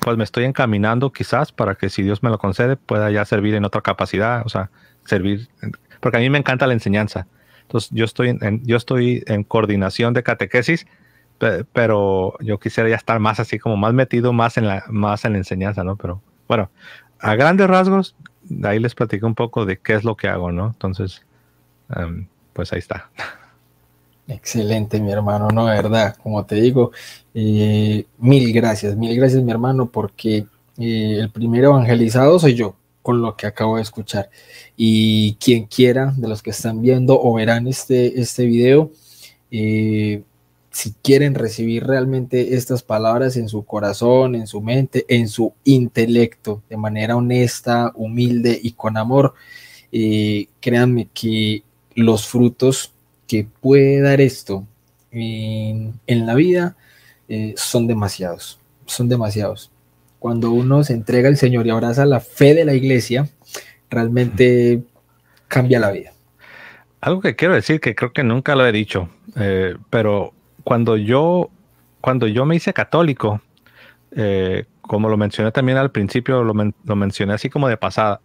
pues me estoy encaminando quizás para que si Dios me lo concede pueda ya servir en otra capacidad, o sea, servir, porque a mí me encanta la enseñanza. Entonces, yo estoy en, yo estoy en coordinación de catequesis, pero yo quisiera ya estar más así, como más metido, más en la, más en la enseñanza, ¿no? Pero bueno, a grandes rasgos, ahí les platico un poco de qué es lo que hago, ¿no? Entonces, em, pues ahí está. Excelente, mi hermano, no, verdad, como te digo, eh, mil gracias, mil gracias, mi hermano, porque eh, el primer evangelizado soy yo, con lo que acabo de escuchar. Y quien quiera de los que están viendo o verán este, este video, eh, si quieren recibir realmente estas palabras en su corazón, en su mente, en su intelecto, de manera honesta, humilde y con amor, eh, créanme que los frutos que puede dar esto en, la vida eh, son demasiados, son demasiados. Cuando uno se entrega al Señor y abraza la fe de la iglesia, realmente cambia la vida. Algo que quiero decir que creo que nunca lo he dicho, eh, pero cuando yo, cuando yo me hice católico, eh, como lo mencioné también al principio, lo, mencioné así como de pasada,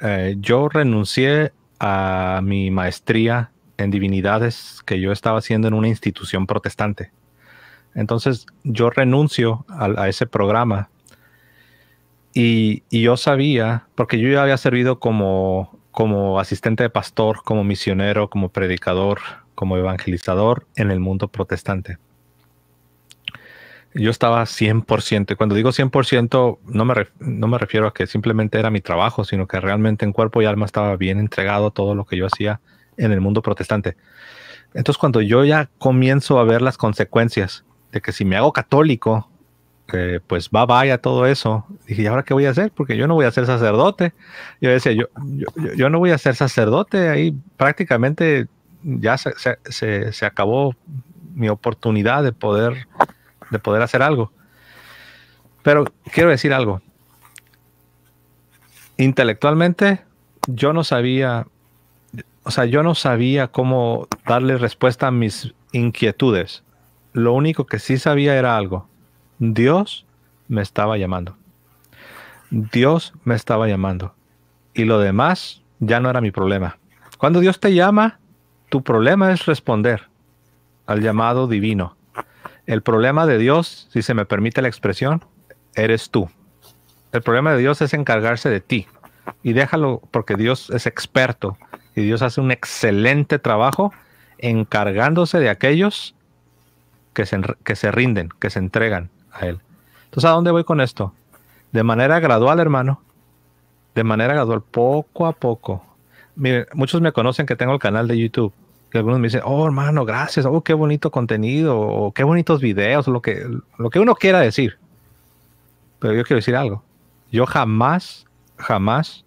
eh, yo renuncié a mi maestría en divinidades que yo estaba haciendo en una institución protestante. Entonces yo renuncio a, a ese programa y, yo sabía, porque yo ya había servido como, como asistente de pastor, como misionero, como predicador, como evangelizador en el mundo protestante. Yo estaba 100%, y cuando digo 100%, no me, no me refiero a que simplemente era mi trabajo, sino que realmente en cuerpo y alma estaba bien entregado todo lo que yo hacía en el mundo protestante. Entonces cuando yo ya comienzo a ver las consecuencias de que si me hago católico, pues va vaya todo eso. Dije, ¿y ahora qué voy a hacer? Porque yo no voy a ser sacerdote. Yo decía, yo, yo, no voy a ser sacerdote. Ahí prácticamente ya se, se, acabó mi oportunidad de poder, de poder hacer algo. Pero quiero decir algo. Intelectualmente, yo no sabía, o sea, yo no sabía cómo darle respuesta a mis inquietudes. Lo único que sí sabía era algo Dios me estaba llamando. Dios me estaba llamando. Y lo demás ya no era mi problema. Cuando Dios te llama, tu problema es responder al llamado divino. El problema de Dios, si se me permite la expresión, eres tú. El problema de Dios es encargarse de ti. Y déjalo porque Dios es experto y Dios hace un excelente trabajo encargándose de aquellos que se, que se rinden, que se entregan, él. Entonces, ¿a dónde voy con esto? De manera gradual, hermano. De manera gradual, poco a poco. Miren, muchos me conocen que tengo el canal de YouTube. que algunos me dicen, oh, hermano, gracias. Oh, qué bonito contenido. O qué bonitos videos. Lo que, lo que uno quiera decir. Pero yo quiero decir algo. Yo jamás, jamás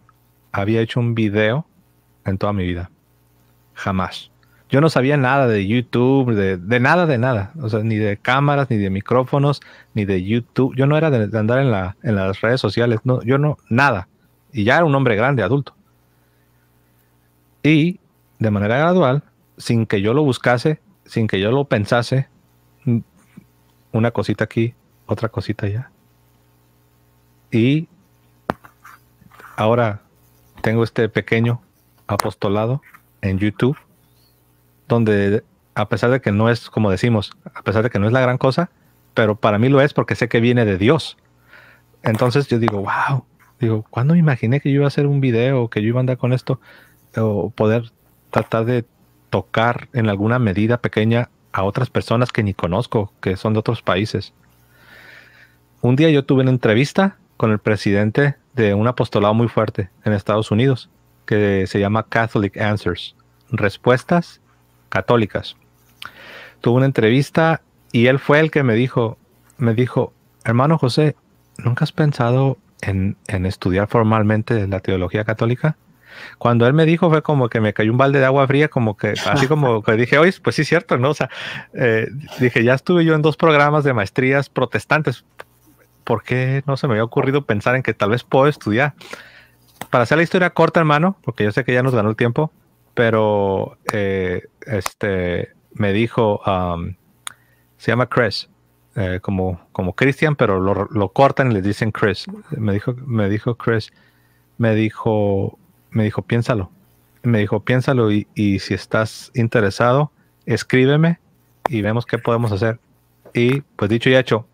había hecho un video en toda mi vida. Jamás. Yo no sabía nada de YouTube, de, nada, de nada. O sea, ni de cámaras, ni de micrófonos, ni de YouTube. Yo no era de, andar en, la, las redes sociales. No, yo no, nada. Y ya era un hombre grande, adulto. Y de manera gradual, sin que yo lo buscase, sin que yo lo pensase, mm, una cosita aquí, otra cosita allá. Y ahora tengo este pequeño apostolado en YouTube donde a pesar de que no es, como decimos, a pesar de que no es la gran cosa, pero para mí lo es porque sé que viene de Dios. Entonces yo digo, wow, digo, ¿cuándo me imaginé que yo iba a hacer un video, que yo iba a andar con esto, o poder tratar de tocar en alguna medida pequeña a otras personas que ni conozco, que son de otros países? Un día yo tuve una entrevista con el presidente de un apostolado muy fuerte en Estados Unidos, que se llama Catholic Answers, respuestas católicas. Tuve una entrevista y él fue el que me dijo, me dijo, hermano José, ¿nunca has pensado en, estudiar formalmente la teología católica? Cuando él me dijo fue como que me cayó un balde de agua fría, como que así como que dije, oye, pues sí, cierto, ¿no? O sea, eh, dije, ya estuve yo en dos programas de maestrías protestantes, ¿por qué no se me había ocurrido pensar en que tal vez puedo estudiar? Para hacer la historia corta, hermano, porque yo sé que ya nos ganó el tiempo, pero eh, este me dijo, um, se llama Chris, eh, como, como Christian, pero lo, cortan y le dicen Chris. Me dijo, me dijo Chris, me dijo, me dijo, piénsalo. Me dijo, piénsalo y, y si estás interesado, escríbeme y vemos qué podemos hacer. Y pues dicho y hecho,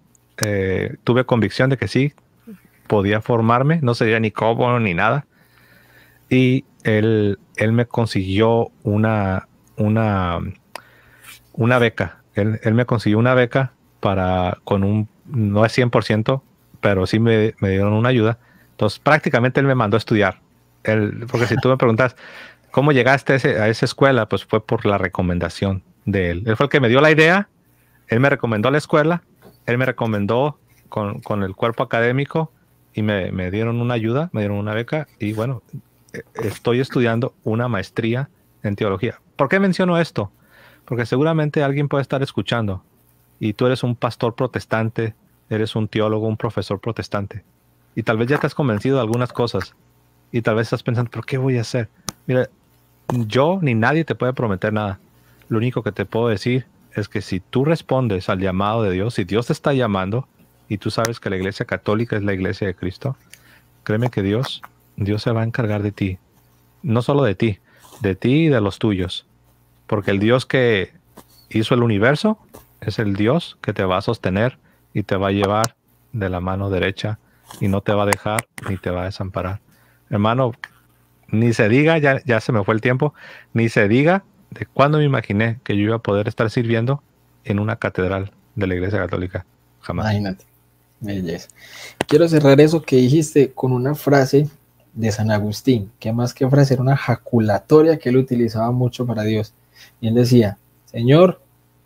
eh, tuve convicción de que sí, podía formarme, no sería ni cómo ni nada, y él, él me consiguió una, una, una beca. Él, me consiguió una beca para, con un, no es 100%, pero sí me, dieron una ayuda. Entonces prácticamente él me mandó a estudiar. Él, porque si tú me preguntas, ¿cómo llegaste a, esa escuela? Pues fue por la recomendación de él. Él fue el que me dio la idea, él me recomendó la escuela, él me recomendó con, el cuerpo académico y me, me, dieron una ayuda, me dieron una beca y bueno, estoy estudiando una maestría en teología. ¿Por qué menciono esto? Porque seguramente alguien puede estar escuchando y tú eres un pastor protestante, eres un teólogo, un profesor protestante. Y tal vez ya te has convencido de algunas cosas y tal vez estás pensando, ¿pero qué voy a hacer? Mira, yo ni nadie te puede prometer nada. Lo único que te puedo decir es que si tú respondes al llamado de Dios, si Dios te está llamando y tú sabes que la iglesia católica es la iglesia de Cristo, créeme que Dios Dios se va a encargar de ti. No solo de ti, de ti y de los tuyos. Porque el Dios que hizo el universo es el Dios que te va a sostener y te va a llevar de la mano derecha y no te va a dejar ni te va a desamparar. Hermano, ni se diga, ya, ya se me fue el tiempo, ni se diga de cuándo me imaginé que yo iba a poder estar sirviendo en una catedral de la Iglesia Católica. Jamás. Imagínate. Quiero cerrar eso que dijiste con una frase de San Agustín, que más que ofrecer una jaculatoria que él utilizaba mucho para Dios. Y él decía, Señor,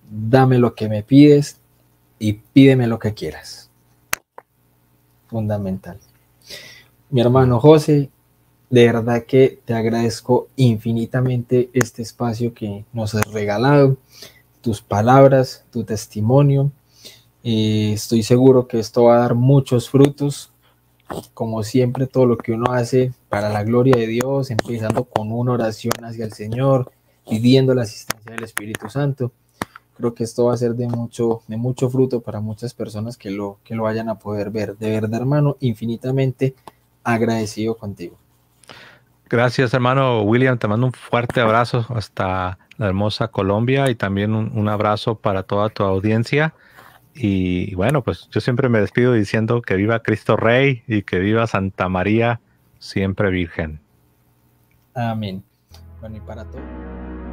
dame lo que me pides y pídeme lo que quieras. Fundamental. Mi hermano José, de verdad que te agradezco infinitamente este espacio que nos has regalado, tus palabras, tu testimonio. Eh, estoy seguro que esto va a dar muchos frutos como siempre, todo lo que uno hace para la gloria de Dios, empezando con una oración hacia el Señor, pidiendo la asistencia del Espíritu Santo. Creo que esto va a ser de mucho, de mucho fruto para muchas personas que lo, que lo vayan a poder ver. De verdad, hermano, infinitamente agradecido contigo. Gracias, hermano William. Te mando un fuerte abrazo hasta la hermosa Colombia y también un abrazo para toda tu audiencia. Y, bueno, pues yo siempre me despido diciendo que viva Cristo Rey y que viva Santa María, siempre Virgen. Amén. Bueno, y para todos.